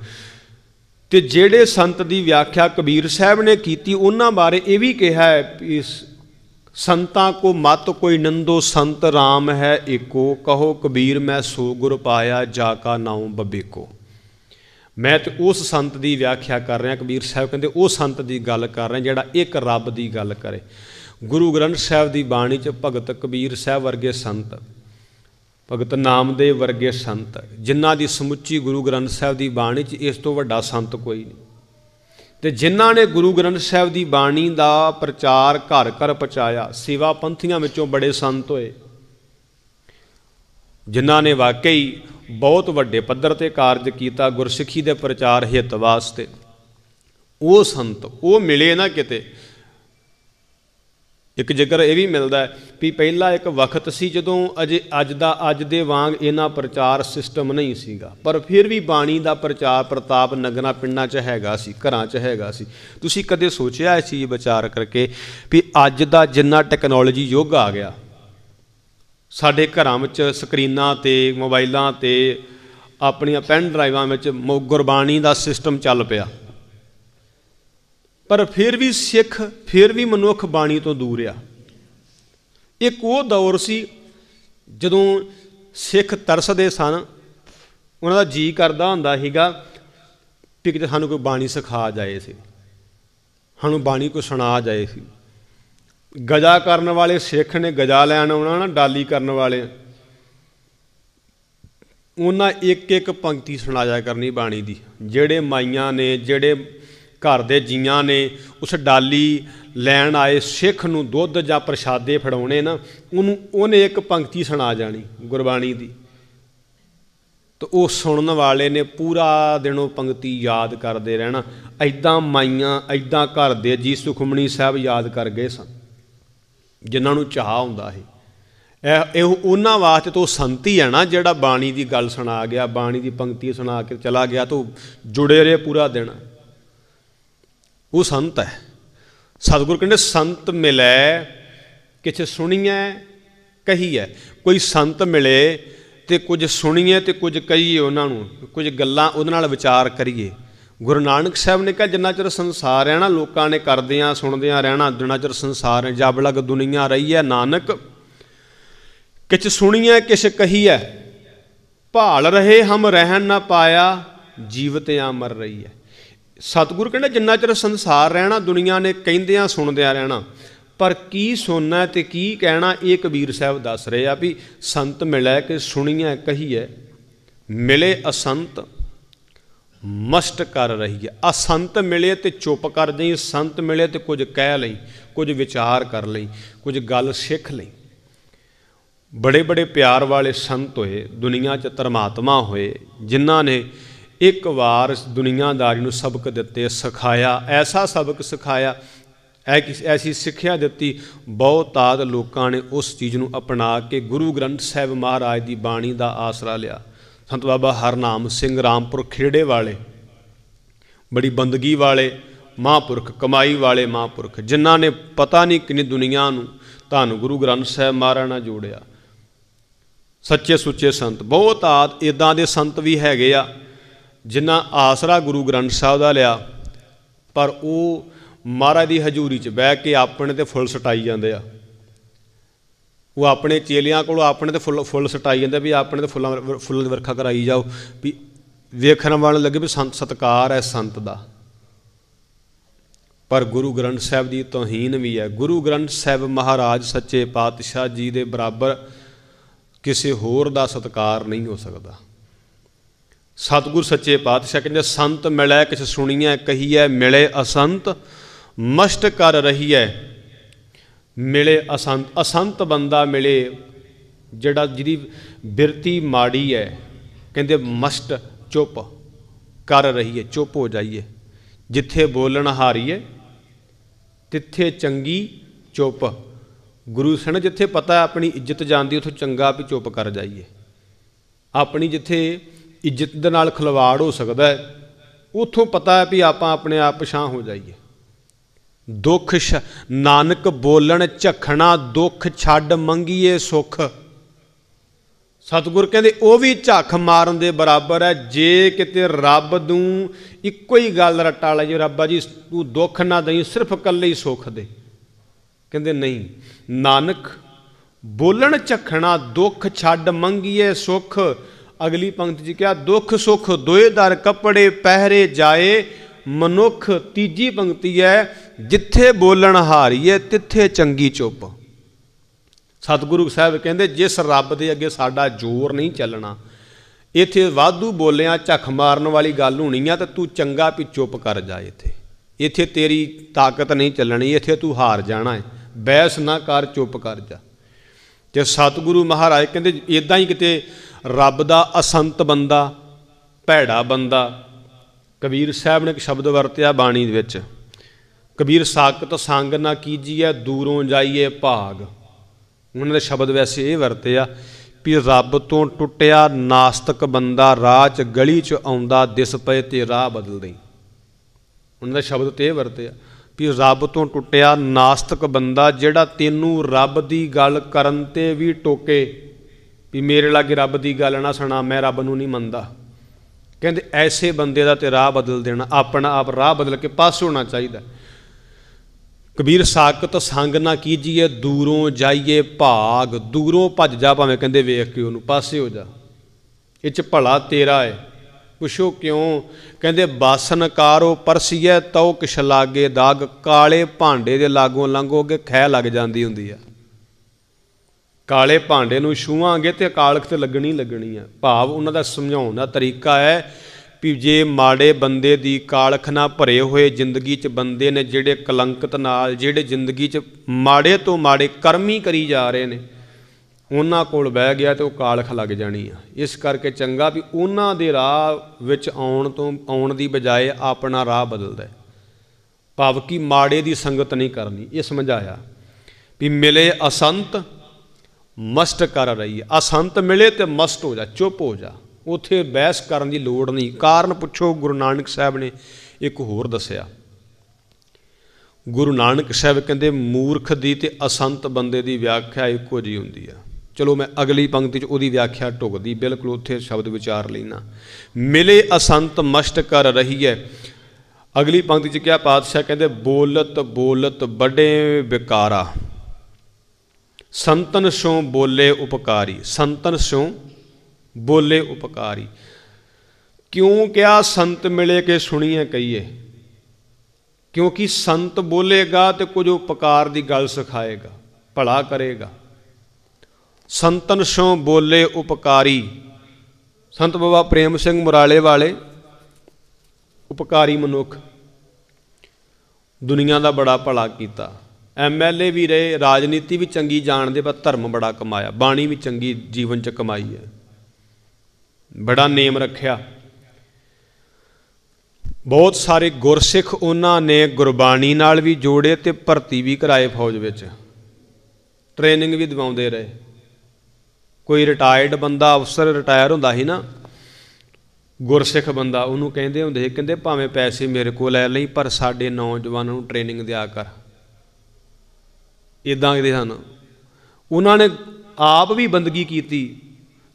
ਤੇ ਜਿਹੜੇ ਸੰਤ ਦੀ ਵਿਆਖਿਆ ਕਬੀਰ ਸਾਹਿਬ ਨੇ ਕੀਤੀ ਉਹਨਾਂ ਬਾਰੇ ਇਹ ਵੀ ਕਿਹਾ ਹੈ ਇਸ ਸੰਤਾਂ ਕੋ ਮਤ ਕੋਈ ਨੰਦੋ ਸੰਤ RAM ਹੈ ਏਕੋ ਕਹੋ ਕਬੀਰ ਮੈਂ ਸੋ ਗੁਰ ਪਾਇਆ ਜਾ ਕਾ ਨਾਉ ਬਬੇਕੋ ਮੈਂ ਤੇ ਉਸ ਸੰਤ ਦੀ ਵਿਆਖਿਆ ਕਰ ਰਿਹਾ ਕਬੀਰ ਸਾਹਿਬ ਕਹਿੰਦੇ ਉਹ ਸੰਤ ਦੀ ਗੱਲ ਕਰ ਰਿਹਾ ਜਿਹੜਾ ਇੱਕ ਰੱਬ ਦੀ ਗੱਲ ਕਰੇ ਗੁਰੂ ਗ੍ਰੰਥ ਸਾਹਿਬ ਦੀ ਬਾਣੀ 'ਚ ਭਗਤ ਕਬੀਰ ਸਾਹਿਬ ਵਰਗੇ ਸੰਤ ਭਗਤ ਨਾਮਦੇਵ ਵਰਗੇ ਸੰਤ ਜਿਨ੍ਹਾਂ ਦੀ ਸਮੁੱਚੀ ਗੁਰੂ ਗ੍ਰੰਥ ਸਾਹਿਬ ਦੀ ਬਾਣੀ 'ਚ ਇਸ ਤੋਂ ਵੱਡਾ ਸੰਤ ਕੋਈ ਨਹੀਂ ਤੇ ਜਿਨ੍ਹਾਂ ਨੇ ਗੁਰੂ ਗ੍ਰੰਥ ਸਾਹਿਬ ਦੀ ਬਾਣੀ ਦਾ ਪ੍ਰਚਾਰ ਘਰ ਘਰ ਪਹੁੰਚਾਇਆ ਸੇਵਾ ਪੰਥੀਆਂ ਵਿੱਚੋਂ ਬੜੇ ਸੰਤ ਹੋਏ ਜਿਨ੍ਹਾਂ ਨੇ ਵਾਕਈ ਬਹੁਤ ਵੱਡੇ ਪੱਧਰ ਤੇ ਕਾਰਜ ਕੀਤਾ ਗੁਰਸਿੱਖੀ ਦੇ ਪ੍ਰਚਾਰ ਹਿੱਤ ਵਾਸਤੇ ਉਹ ਸੰਤ ਉਹ ਮਿਲੇ ਨਾ ਕਿਤੇ ਇੱਕ ਜ਼ਿਕਰ ਇਹ ਵੀ ਮਿਲਦਾ ਵੀ ਪਹਿਲਾ ਇੱਕ ਵਕਤ ਸੀ ਜਦੋਂ ਅਜੇ ਅੱਜ ਦਾ ਅੱਜ ਦੇ ਵਾਂਗ ਇਹਨਾਂ ਪ੍ਰਚਾਰ ਸਿਸਟਮ ਨਹੀਂ ਸੀਗਾ ਪਰ ਫਿਰ ਵੀ ਬਾਣੀ ਦਾ ਪ੍ਰਚਾਰ ਪ੍ਰਤਾਪ ਨਗਨਾ ਪਿੰਡਾਂ 'ਚ ਹੈਗਾ ਸੀ ਘਰਾਂ 'ਚ ਹੈਗਾ ਸੀ ਤੁਸੀਂ ਕਦੇ ਸੋਚਿਆ ਇਸ ਚੀਜ਼ ਵਿਚਾਰ ਕਰਕੇ ਵੀ ਅੱਜ ਦਾ ਜਿੰਨਾ ਟੈਕਨੋਲੋਜੀ ਯੁੱਗ ਆ ਗਿਆ ਸਾਡੇ ਘਰਾਂ ਵਿੱਚ ਸਕਰੀਨਾਂ ਤੇ ਮੋਬਾਈਲਾਂ ਤੇ ਆਪਣੀਆਂ ਪੈਨ ਡਰਾਈਵਾਂ ਵਿੱਚ ਗੁਰਬਾਣੀ ਦਾ ਸਿਸਟਮ ਚੱਲ ਪਿਆ ਪਰ ਫਿਰ ਵੀ ਸਿੱਖ ਫਿਰ ਵੀ ਮਨੁੱਖ ਬਾਣੀ ਤੋਂ ਦੂਰ ਆ ਇੱਕ ਉਹ ਦੌਰ ਸੀ ਜਦੋਂ ਸਿੱਖ ਤਰਸਦੇ ਸਨ ਉਹਨਾਂ ਦਾ ਜੀ ਕਰਦਾ ਹੁੰਦਾ ਸੀਗਾ ਕਿ ਕਿਤੇ ਸਾਨੂੰ ਕੋਈ ਬਾਣੀ ਸਿਖਾ ਜਾਏ ਸੀ ਸਾਨੂੰ ਬਾਣੀ ਕੋ ਸੁਣਾ ਜਾਏ ਸੀ ਗਜਾ ਕਰਨ ਵਾਲੇ ਸਿੱਖ ਨੇ ਗਜਾ ਲੈਣ ਆਉਣਾ ਨਾ ਡਾਲੀ ਕਰਨ ਵਾਲੇ ਉਹਨਾਂ ਇੱਕ ਇੱਕ ਪੰਕਤੀ ਸੁਣਾਇਆ ਕਰਨੀ ਬਾਣੀ ਦੀ ਜਿਹੜੇ ਮਾਈਆਂ ਨੇ ਜਿਹੜੇ ਘਰ ਦੇ ਜੀਆਂ ਨੇ ਉਸ ਡਾਲੀ ਲੈਣ ਆਏ ਸਿੱਖ ਨੂੰ ਦੁੱਧ ਜਾਂ ਪ੍ਰਸ਼ਾਦੇ ਫੜਾਉਣੇ ਨਾ ਉਹਨੂੰ ਉਹਨੇ ਇੱਕ ਪੰਕਤੀ ਸੁਣਾ ਜਾਣੀ ਗੁਰਬਾਣੀ ਦੀ ਤਾਂ ਉਹ ਸੁਣਨ ਵਾਲੇ ਨੇ ਪੂਰਾ ਦਿਨੋਂ ਪੰਕਤੀ ਯਾਦ ਕਰਦੇ ਰਹਿਣਾ ਐਦਾਂ ਮਾਈਆਂ ਐਦਾਂ ਘਰ ਦੇ ਜੀ ਸੁਖਮਣੀ ਸਾਹਿਬ ਯਾਦ ਕਰ ਗਏ ਸਨ ਜਿਨ੍ਹਾਂ ਨੂੰ ਚਾਹ ਹੁੰਦਾ ਹੈ ਇਹ ਇਹ ਉਹਨਾਂ ਵਾਸਤੇ ਤੋਂ ਸੰਤੀ ਹੈ ਨਾ ਜਿਹੜਾ ਬਾਣੀ ਦੀ ਗੱਲ ਸੁਣਾ ਗਿਆ ਬਾਣੀ ਦੀ ਪੰਕਤੀ ਸੁਣਾ ਕੇ ਚਲਾ ਗਿਆ ਤੋਂ ਜੁੜੇ ਰਹੇ ਪੂਰਾ ਦਿਨ ਉਹ ਸੰਤ ਹੈ ਸਤਿਗੁਰ ਕਹਿੰਦੇ ਸੰਤ ਮਿਲੈ ਕਿਛ ਸੁਣੀਐ ਕਹੀਐ ਕੋਈ ਸੰਤ ਮਿਲੇ ਤੇ ਕੁਝ ਸੁਣੀਏ ਤੇ ਕੁਝ ਕਹੀਏ ਉਹਨਾਂ ਨੂੰ ਕੁਝ ਗੱਲਾਂ ਉਹਦੇ ਨਾਲ ਵਿਚਾਰ ਕਰੀਏ ਗੁਰੂ ਨਾਨਕ ਸਾਹਿਬ ਨੇ ਕਿਹਾ ਜਿੰਨਾ ਚਿਰ ਸੰਸਾਰ ਹੈ ਨਾ ਲੋਕਾਂ ਨੇ ਕਰਦਿਆਂ ਸੁਣਦਿਆਂ ਰਹਿਣਾ ਜਿੰਨਾ ਚਿਰ ਸੰਸਾਰ ਹੈ ਜਬ ਲਗ ਦੁਨੀਆ ਰਹੀ ਹੈ ਨਾਨਕ ਕਿਛ ਸੁਣੀਐ ਕਿਛ ਕਹੀਐ ਭਾਲ ਰਹੇ ਹਮ ਰਹਿਣ ਨਾ ਪਾਇਆ ਜੀਵਤਿਆਂ ਮਰ ਰਹੀ ਹੈ ਸਤਿਗੁਰ ਕਹਿੰਦਾ ਜਿੰਨਾ ਚਿਰ ਸੰਸਾਰ ਰਹਿਣਾ ਦੁਨੀਆ ਨੇ ਕਹਿੰਦਿਆਂ ਸੁਣਦਿਆਂ ਰਹਿਣਾ ਪਰ ਕੀ ਸੁਣਨਾ ਤੇ ਕੀ ਕਹਿਣਾ ਇਹ ਕਬੀਰ ਸਾਹਿਬ ਦੱਸ ਰਹੇ ਆ ਵੀ ਸੰਤ ਮਿਲੇ ਕਿ ਸੁਣੀਐ ਕਹੀਐ ਮਿਲੇ ਅਸੰਤ ਮਸਟ ਕਰ ਰਹੀ ਹੈ ਆ ਸੰਤ ਮਿਲੇ ਤੇ ਚੁੱਪ ਕਰ ਜਾਈ ਸੰਤ ਮਿਲੇ ਤੇ ਕੁਝ ਕਹਿ ਲਈ ਕੁਝ ਵਿਚਾਰ ਕਰ ਲਈ ਕੁਝ ਗੱਲ ਸਿੱਖ ਲਈ ਬੜੇ ਬੜੇ ਪਿਆਰ ਵਾਲੇ ਸੰਤ ਹੋਏ ਦੁਨੀਆ 'ਚ ਧਰਮਾਤਮਾ ਹੋਏ ਜਿਨ੍ਹਾਂ ਨੇ ਇੱਕ ਵਾਰ ਦੁਨੀਆਦਾਰੀ ਨੂੰ ਸਬਕ ਦਿੱਤੇ ਸਿਖਾਇਆ ਐਸਾ ਸਬਕ ਸਿਖਾਇਆ ਐਸੀ ਸਿੱਖਿਆ ਦਿੱਤੀ ਬਹੁਤਾਤ ਲੋਕਾਂ ਨੇ ਉਸ ਚੀਜ਼ ਨੂੰ ਅਪਣਾ ਕੇ ਗੁਰੂ ਗ੍ਰੰਥ ਸਾਹਿਬ ਮਹਾਰਾਜ ਦੀ ਬਾਣੀ ਦਾ ਆਸਰਾ ਲਿਆ ਸੰਤ ਬਾਬਾ ਹਰਨਾਮ ਸਿੰਘ ਰਾਮਪੁਰ ਖੇੜੇ ਵਾਲੇ ਬੜੀ ਬੰਦਗੀ ਵਾਲੇ ਮਹਾਪੁਰਖ ਕਮਾਈ ਵਾਲੇ ਮਹਾਪੁਰਖ ਜਿਨ੍ਹਾਂ ਨੇ ਪਤਾ ਨਹੀਂ ਕਿੰਨੀ ਦੁਨੀਆ ਨੂੰ ਧੰਨ ਗੁਰੂ ਗ੍ਰੰਥ ਸਾਹਿਬ ਮਹਾਰਾਜ ਨਾਲ ਜੋੜਿਆ ਸੱਚੇ ਸੁੱਚੇ ਸੰਤ ਬਹੁਤ ਆਦ ਇਦਾਂ ਦੇ ਸੰਤ ਵੀ ਹੈਗੇ ਆ ਜਿਨ੍ਹਾਂ ਆਸਰਾ ਗੁਰੂ ਗ੍ਰੰਥ ਸਾਹਿਬ ਦਾ ਲਿਆ ਪਰ ਉਹ ਮਹਾਰਾਜ ਦੀ ਹਜ਼ੂਰੀ 'ਚ ਬਹਿ ਕੇ ਆਪਣੇ ਤੇ ਫੁੱਲ ਸਟਾਈ ਜਾਂਦੇ ਆ ਉਹ ਆਪਣੇ ਚੇਲਿਆਂ ਕੋਲ ਆਪਣੇ ਤੇ ਫੁੱਲ ਫੁੱਲ ਸਟਾਈ ਜਾਂਦੇ ਵੀ ਆਪਣੇ ਤੇ ਫੁੱਲਾਂ ਫੁੱਲਾਂ ਦੀ ਵਰਖਾ ਕਰਾਈ ਜਾਓ ਵੀ ਵੇਖਣ ਵਾਲੇ ਲੱਗੇ ਵੀ ਸੰਤ ਸਤਕਾਰ ਹੈ ਸੰਤ ਦਾ ਪਰ ਗੁਰੂ ਗ੍ਰੰਥ ਸਾਹਿਬ ਦੀ ਤੋਹੀਨ ਵੀ ਹੈ ਗੁਰੂ ਗ੍ਰੰਥ ਸਾਹਿਬ ਮਹਾਰਾਜ ਸੱਚੇ ਪਾਤਸ਼ਾਹ ਜੀ ਦੇ ਬਰਾਬਰ ਕਿਸੇ ਹੋਰ ਦਾ ਸਤਕਾਰ ਨਹੀਂ ਹੋ ਸਕਦਾ ਸਤਗੁਰ ਸੱਚੇ ਪਾਤਸ਼ਾਹ ਕਹਿੰਦੇ ਸੰਤ ਮਿਲੇ ਕਿਛ ਸੁਣੀਐ ਕਹੀਐ ਮਿਲੇ ਅਸੰਤ ਮਸ਼ਟ ਕਰ ਰਹੀਐ ਮਿਲੇ ਅਸੰਤ ਅਸੰਤ ਬੰਦਾ ਮਿਲੇ ਜਿਹੜਾ ਜਿਹਦੀ ਬਿਰਤੀ ਮਾੜੀ ਹੈ ਕਹਿੰਦੇ ਮਸਟ ਚੁੱਪ ਕਰ ਰਹੀ ਹੈ ਚੁੱਪ ਹੋ ਜਾਈਏ ਜਿੱਥੇ ਬੋਲਣ ਹਾਰੀਏ ਤਿੱਥੇ ਚੰਗੀ ਚੁੱਪ ਗੁਰੂ ਸਣ ਜਿੱਥੇ ਪਤਾ ਆਪਣੀ ਇੱਜ਼ਤ ਜਾਂਦੀ ਉਥੋਂ ਚੰਗਾ ਵੀ ਚੁੱਪ ਕਰ ਜਾਈਏ ਆਪਣੀ ਜਿੱਥੇ ਇੱਜ਼ਤ ਦੇ ਨਾਲ ਖਲਵਾੜ ਹੋ ਸਕਦਾ ਹੈ ਉਥੋਂ ਪਤਾ ਹੈ ਵੀ ਆਪਾਂ ਆਪਣੇ ਆਪ ਪਛਾਣ ਹੋ ਜਾਈਏ ਦੁੱਖ ਨਾਨਕ ਬੋਲਣ ਝਖਣਾ ਦੁੱਖ ਛੱਡ ਮੰਗੀਏ ਸੁਖ ਸਤਿਗੁਰ ਕਹਿੰਦੇ ਉਹ ਵੀ ਝੱਖ ਮਾਰਨ ਦੇ ਬਰਾਬਰ ਹੈ ਜੇ ਕਿਤੇ ਰੱਬ ਨੂੰ ਇੱਕੋ ਹੀ ਗੱਲ ਰਟਾ ਲੈ ਜੇ ਰੱਬਾ ਜੀ ਤੂੰ ਦੁੱਖ ਨਾ ਦੇਈ ਸਿਰਫ ਇਕੱਲੇ ਹੀ ਸੁਖ ਦੇ ਕਹਿੰਦੇ ਨਹੀਂ ਨਾਨਕ ਬੋਲਣ ਝਖਣਾ ਦੁੱਖ ਛੱਡ ਮੰਗੀਏ ਸੁਖ ਅਗਲੀ ਪੰਕਤੀ 'ਚ ਕਿਹਾ ਦੁੱਖ ਸੁਖ ਦੋਏ ਦਰ ਕੱਪੜੇ ਪਹਿਰੇ ਜਾਏ ਮਨੁੱਖ ਤੀਜੀ ਪੰਕਤੀ ਹੈ ਜਿੱਥੇ ਬੋਲਣ ਹਾਰੀਏ ਤਿੱਥੇ ਚੰਗੀ ਚੁੱਪ ਸਤਿਗੁਰੂ ਸਾਹਿਬ ਕਹਿੰਦੇ ਜਿਸ ਰੱਬ ਦੇ ਅੱਗੇ ਸਾਡਾ ਜ਼ੋਰ ਨਹੀਂ ਚੱਲਣਾ ਇੱਥੇ ਵਾਧੂ ਬੋਲਿਆਂ ਝੱਖ ਮਾਰਨ ਵਾਲੀ ਗੱਲ ਹੋਣੀ ਆ ਤੇ ਤੂੰ ਚੰਗਾ ਵੀ ਚੁੱਪ ਕਰ ਜਾ ਇੱਥੇ ਇੱਥੇ ਤੇਰੀ ਤਾਕਤ ਨਹੀਂ ਚੱਲਣੀ ਇੱਥੇ ਤੂੰ ਹਾਰ ਜਾਣਾ ਹੈ ਬੈਸ ਨਾ ਕਰ ਚੁੱਪ ਕਰ ਜਾ ਤੇ ਸਤਿਗੁਰੂ ਮਹਾਰਾਜ ਕਹਿੰਦੇ ਇਦਾਂ ਹੀ ਕਿਤੇ ਰੱਬ ਦਾ ਅਸੰਤ ਬੰਦਾ ਭੈੜਾ ਬੰਦਾ ਕਬੀਰ ਸਾਹਿਬ ਨੇ ਇੱਕ ਸ਼ਬਦ ਵਰਤਿਆ ਬਾਣੀ ਦੇ ਵਿੱਚ ਕਬੀਰ ਸਾਖਤ ਸੰਗ ਨਾ ਕੀਜੀਐ ਦੂਰੋਂ ਜਾਈਏ ਭਾਗ ਉਹਨਾਂ ਦੇ ਸ਼ਬਦ ਵੈਸੇ ਇਹ ਵਰਤਿਆ ਵੀ ਰੱਬ ਤੋਂ ਟੁੱਟਿਆ ਨਾਸਤਕ ਬੰਦਾ ਰਾਹ 'ਚ ਗਲੀ 'ਚ ਆਉਂਦਾ ਦਿਸ ਪਏ ਤੇ ਰਾਹ ਬਦਲ ਦੇ ਉਹਨਾਂ ਦਾ ਸ਼ਬਦ ਤੇ ਇਹ ਵਰਤਿਆ ਵੀ ਰੱਬ ਤੋਂ ਟੁੱਟਿਆ ਨਾਸਤਕ ਬੰਦਾ ਜਿਹੜਾ ਤੈਨੂੰ ਰੱਬ ਦੀ ਗੱਲ ਕਰਨ ਤੇ ਵੀ ਟੋਕੇ ਵੀ ਮੇਰੇ ਲਾਗੇ ਰੱਬ ਦੀ ਗੱਲ ਨਾ ਸੁਣਾ ਮੈਂ ਰੱਬ ਨੂੰ ਨਹੀਂ ਮੰਨਦਾ ਕਹਿੰਦੇ ਐਸੇ ਬੰਦੇ ਦਾ ਤੇ ਰਾਹ ਬਦਲ ਦੇਣਾ ਆਪਣਾ ਆਪ ਰਾਹ ਬਦਲ ਕੇ ਪਾਸ ਹੋਣਾ ਚਾਹੀਦਾ ਕਬੀਰ ਸਾਕਤ ਸੰਗ ਨਾ ਕੀਜੀਏ ਦੂਰੋਂ ਜਾਈਏ ਭਾਗ ਦੂਰੋਂ ਭੱਜ ਜਾ ਭਾਵੇਂ ਕਹਿੰਦੇ ਵੇਖ ਕੇ ਉਹਨੂੰ ਪਾਸੇ ਹੋ ਜਾ ਇੱਚ ਭਲਾ ਤੇਰਾ ਏ ਪੁੱਛੋ ਕਿਉਂ ਕਹਿੰਦੇ ਬਾਸਨ ਕਾਰੋ ਪਰਸੀਏ ਤਉ ਕਿਛ ਲਾਗੇ ਦਾਗ ਕਾਲੇ ਭਾਂਡੇ ਦੇ ਲਾਗੋਂ ਲੰਘੋਗੇ ਖੈ ਲੱਗ ਜਾਂਦੀ ਹੁੰਦੀ ਆ ਕਾਲੇ ਭਾਂਡੇ ਨੂੰ ਛੂਵਾਂਗੇ ਤੇ ਅਕਾਲਖ ਤੇ ਲੱਗਣੀ ਲੱਗਣੀ ਆ ਭਾਵ ਉਹਨਾਂ ਦਾ ਸਮਝਾਉਣ ਦਾ ਤਰੀਕਾ ਹੈ ਵੀ ਜੇ ਮਾੜੇ ਬੰਦੇ ਦੀ ਕਾਲਖ ਨਾਲ ਭਰੇ ਹੋਏ ਜ਼ਿੰਦਗੀ 'ਚ ਬੰਦੇ ਨੇ ਜਿਹੜੇ ਕਲੰਕਤ ਨਾਲ ਜਿਹੜੇ ਜ਼ਿੰਦਗੀ 'ਚ ਮਾੜੇ ਤੋਂ ਮਾੜੇ ਕਰਮ ਹੀ ਕਰੀ ਜਾ ਰਹੇ ਨੇ ਉਹਨਾਂ ਕੋਲ ਬਹਿ ਗਿਆ ਤੇ ਉਹ ਕਾਲਖ ਲੱਗ ਜਾਣੀ ਆ ਇਸ ਕਰਕੇ ਚੰਗਾ ਵੀ ਉਹਨਾਂ ਦੇ ਰਾਹ ਵਿੱਚ ਆਉਣ ਤੋਂ ਆਉਣ ਦੀ ਬਜਾਏ ਆਪਣਾ ਰਾਹ ਬਦਲਦਾ ਭਾਵ ਕਿ ਮਾੜੇ ਦੀ ਸੰਗਤ ਨਹੀਂ ਕਰਨੀ ਇਹ ਸਮਝਾਇਆ ਵੀ ਮਿਲੇ ਅਸੰਤ ਮਸਟ ਕਰ ਰਹੀ ਹੈ ਅਸੰਤ ਮਿਲੇ ਤੇ ਮਸਟ ਹੋ ਜਾ ਚੁੱਪ ਹੋ ਜਾ ਉਥੇ ਬਹਿਸ ਕਰਨ ਦੀ ਲੋੜ ਨਹੀਂ ਕਾਰਨ ਪੁੱਛੋ ਗੁਰੂ ਨਾਨਕ ਸਾਹਿਬ ਨੇ ਇੱਕ ਹੋਰ ਦੱਸਿਆ ਗੁਰੂ ਨਾਨਕ ਸਾਹਿਬ ਕਹਿੰਦੇ ਮੂਰਖ ਦੀ ਤੇ ਅਸੰਤ ਬੰਦੇ ਦੀ ਵਿਆਖਿਆ ਇੱਕੋ ਜੀ ਹੁੰਦੀ ਆ ਚਲੋ ਮੈਂ ਅਗਲੀ ਪੰਕਤੀ 'ਚ ਉਹਦੀ ਵਿਆਖਿਆ ਟੁਕਦੀ ਬਿਲਕੁਲ ਉੱਥੇ ਸ਼ਬਦ ਵਿਚਾਰ ਲੈਣਾ ਮਿਲੇ ਅਸੰਤ ਮਸ਼ਟ ਕਰ ਰਹੀ ਹੈ ਅਗਲੀ ਪੰਕਤੀ 'ਚ ਕਿਹਾ ਪਾਤਸ਼ਾਹ ਕਹਿੰਦੇ ਬੋਲਤ ਬੋਲਤ ਵੱਡੇ ਵਿਕਾਰਾ ਸੰਤਨ ਸਿਉ ਬੋਲੇ ਉਪਕਾਰੀ ਸੰਤਨ ਸਿਉ ਬੋਲੇ ਉਪਕਾਰੀ ਕਿਉਂ ਕਿਹਾ ਸੰਤ ਮਿਲੇ ਕੇ ਸੁਣੀਏ ਕਹੀਏ ਕਿਉਂਕਿ ਸੰਤ ਬੋਲੇਗਾ ਤੇ ਕੁਝ ਉਪਕਾਰ ਦੀ ਗੱਲ ਸਿਖਾਏਗਾ ਭਲਾ ਕਰੇਗਾ ਸੰਤਨ ਸਿਉ ਬੋਲੇ ਉਪਕਾਰੀ ਸੰਤ ਬਾਬਾ ਪ੍ਰੇਮ ਸਿੰਘ ਮੁਰਾਲੇ ਵਾਲੇ ਉਪਕਾਰੀ ਮਨੁੱਖ ਦੁਨੀਆ ਦਾ ਬੜਾ ਭਲਾ ਕੀਤਾ ਐਮਐਲਏ ਵੀ ਰਹੇ ਰਾਜਨੀਤੀ ਵੀ ਚੰਗੀ ਜਾਣਦੇ ਪਰ ਧਰਮ ਬੜਾ ਕਮਾਇਆ ਬਾਣੀ ਵੀ ਚੰਗੀ ਜੀਵਨ ਚ ਕਮਾਈ ਹੈ ਬੜਾ ਨੇਮ ਰੱਖਿਆ ਬਹੁਤ ਸਾਰੇ ਗੁਰਸਿੱਖ ਉਹਨਾਂ ਨੇ ਗੁਰਬਾਣੀ ਨਾਲ ਵੀ ਜੋੜੇ ਤੇ ਭਰਤੀ ਵੀ ਕਰਾਏ ਫੌਜ ਵਿੱਚ ਟ੍ਰੇਨਿੰਗ ਵੀ ਦਿਵਾਉਂਦੇ ਰਹੇ ਕੋਈ ਰਿਟਾਇਰਡ ਬੰਦਾ ਅਫਸਰ ਰਿਟਾਇਰ ਹੁੰਦਾ ਸੀ ਨਾ ਗੁਰਸਿੱਖ ਬੰਦਾ ਉਹਨੂੰ ਕਹਿੰਦੇ ਹੁੰਦੇ ਸੀ ਕਹਿੰਦੇ ਭਾਵੇਂ ਪੈਸੇ ਮੇਰੇ ਕੋਲ ਲੈ ਲਈ ਪਰ ਸਾਡੇ ਨੌਜਵਾਨਾਂ ਨੂੰ ਟ੍ਰੇਨਿੰਗ ਦਿਆ ਕਰ ਇਦਾਂ ਦੇ ਹਨ ਉਹਨਾਂ ਨੇ ਆਪ ਵੀ ਬੰਦਗੀ ਕੀਤੀ